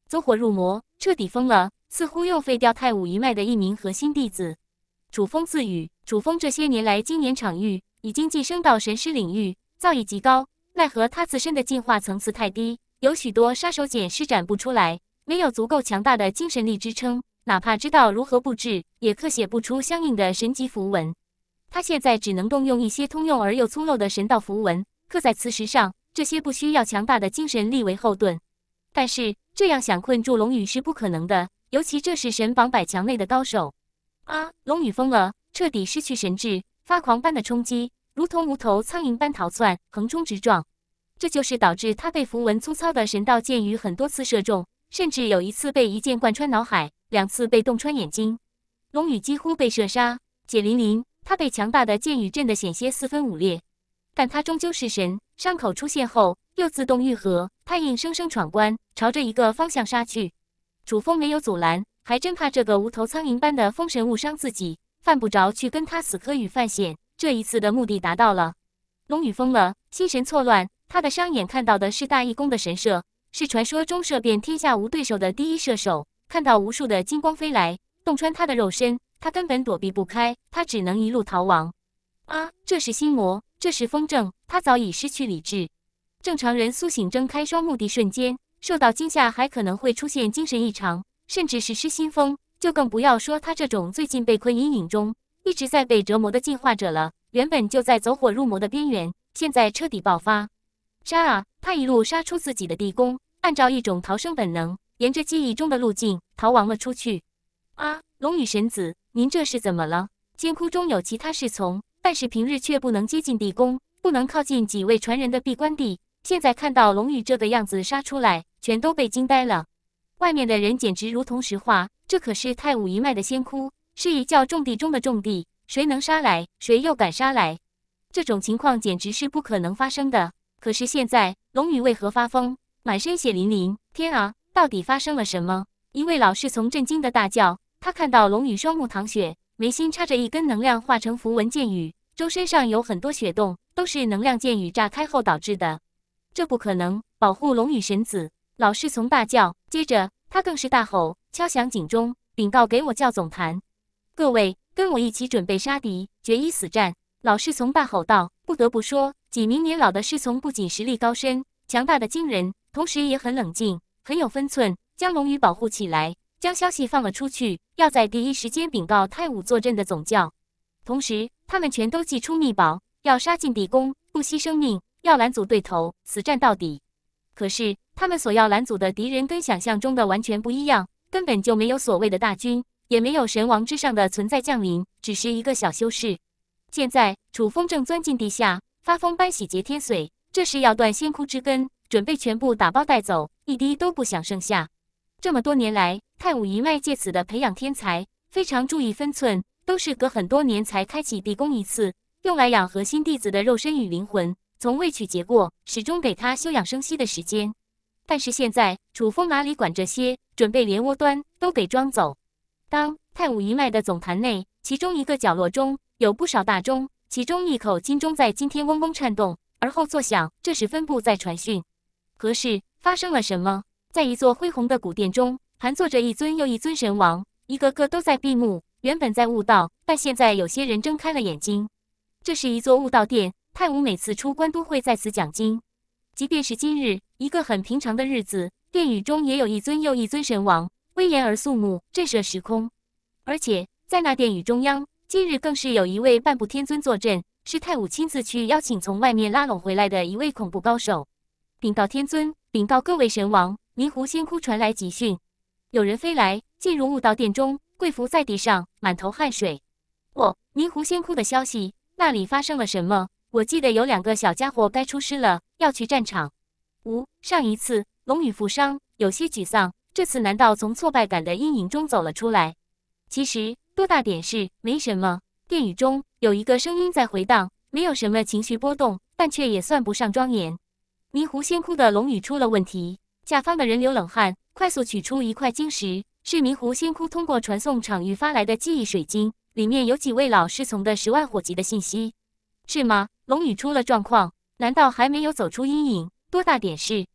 走火入魔，彻底疯了。似乎又废掉太武一脉的一名核心弟子。楚风自语：楚风这些年来，经年场域已经晋升到神师领域，造诣极高，奈何他自身的进化层次太低，有许多杀手锏施展不出来。没有足够强大的精神力支撑，哪怕知道如何布置，也刻写不出相应的神级符文。他现在只能动用一些通用而又粗陋的神道符文，刻在磁石上。这些不需要强大的精神力为后盾，但是这样想困住龙宇是不可能的，尤其这是神榜百强内的高手。啊！龙宇疯了，彻底失去神智，发狂般的冲击，如同无头苍蝇般逃窜，横冲直撞。这就是导致他被符文粗糙的神道剑鱼很多次射中。甚至有一次被一箭贯穿脑海，两次被洞穿眼睛，龙宇几乎被射杀。解灵灵，他被强大的剑雨震得险些四分五裂，但他终究是神，伤口出现后又自动愈合。他硬生生闯关，朝着一个方向杀去。楚风没有阻拦，还真怕这个无头苍蝇般的风神误伤自己，犯不着去跟他死磕与犯险。这一次的目的达到了，龙宇疯了，心神错乱，他的双眼看到的是大义宫的神社。是传说中射遍天下无对手的第一射手，看到无数的金光飞来，洞穿他的肉身，他根本躲避不开，他只能一路逃亡。啊！这是心魔，这是风筝，他早已失去理智。正常人苏醒、睁开双目的瞬间，受到惊吓还可能会出现精神异常，甚至是失心疯，就更不要说他这种最近被困阴影中，一直在被折磨的进化者了。原本就在走火入魔的边缘，现在彻底爆发。杀啊！他一路杀出自己的地宫，按照一种逃生本能，沿着记忆中的路径逃亡了出去。啊，龙羽神子，您这是怎么了？监窟中有其他侍从，但是平日却不能接近地宫，不能靠近几位传人的闭关地。现在看到龙羽这个样子杀出来，全都被惊呆了。外面的人简直如同石化。这可是太武一脉的仙窟，是一教重地中的重地，谁能杀来，谁又敢杀来？这种情况简直是不可能发生的。可是现在，龙宇为何发疯，满身血淋淋？天啊，到底发生了什么？一位老侍从震惊的大叫：“他看到龙宇双目淌血，眉心插着一根能量化成符文剑雨，周身上有很多血洞，都是能量剑雨炸开后导致的。这不可能！保护龙宇神子！”老侍从大叫，接着他更是大吼，敲响警钟，禀告给我教总坛：“各位，跟我一起准备杀敌，决一死战！”老侍从大吼道：“不得不说。”几名年老的侍从不仅实力高深、强大的惊人，同时也很冷静、很有分寸，将龙宇保护起来，将消息放了出去，要在第一时间禀告太武坐镇的总教。同时，他们全都祭出秘宝，要杀进地宫，不惜生命，要拦阻对头，死战到底。可是，他们所要拦阻的敌人跟想象中的完全不一样，根本就没有所谓的大军，也没有神王之上的存在降临，只是一个小修士。现在，楚风正钻进地下。发疯般洗劫天髓，这是要断仙窟之根，准备全部打包带走，一滴都不想剩下。这么多年来，太武一脉借此的培养天才，非常注意分寸，都是隔很多年才开启地宫一次，用来养核心弟子的肉身与灵魂，从未取结过，始终给他休养生息的时间。但是现在，楚风哪里管这些？准备连窝端都给装走。当太武一脉的总坛内，其中一个角落中有不少大钟。其中一口金钟在今天嗡嗡颤动，而后作响。这时分部在传讯，何事？发生了什么？在一座恢宏的古殿中，盘坐着一尊又一尊神王，一个个都在闭目。原本在悟道，但现在有些人睁开了眼睛。这是一座悟道殿，太武每次出关都会在此讲经。即便是今日，一个很平常的日子，殿宇中也有一尊又一尊神王，威严而肃穆，震慑时空。而且在那殿宇中央。今日更是有一位半步天尊坐镇，是太武亲自去邀请从外面拉拢回来的一位恐怖高手。禀告天尊，禀告各位神王，迷狐仙窟传来急讯，有人飞来，进入悟道殿中，跪伏在地上，满头汗水。哦，迷狐仙窟的消息，那里发生了什么？我记得有两个小家伙该出师了，要去战场。无，上一次龙女负伤，有些沮丧，这次难道从挫败感的阴影中走了出来？其实。多大点事，没什么。电宇中有一个声音在回荡，没有什么情绪波动，但却也算不上庄严。迷糊仙窟的龙语出了问题，甲方的人流冷汗，快速取出一块晶石，是迷糊仙窟通过传送场域发来的记忆水晶，里面有几位老师从的十万火急的信息。是吗？龙语出了状况，难道还没有走出阴影？多大点事？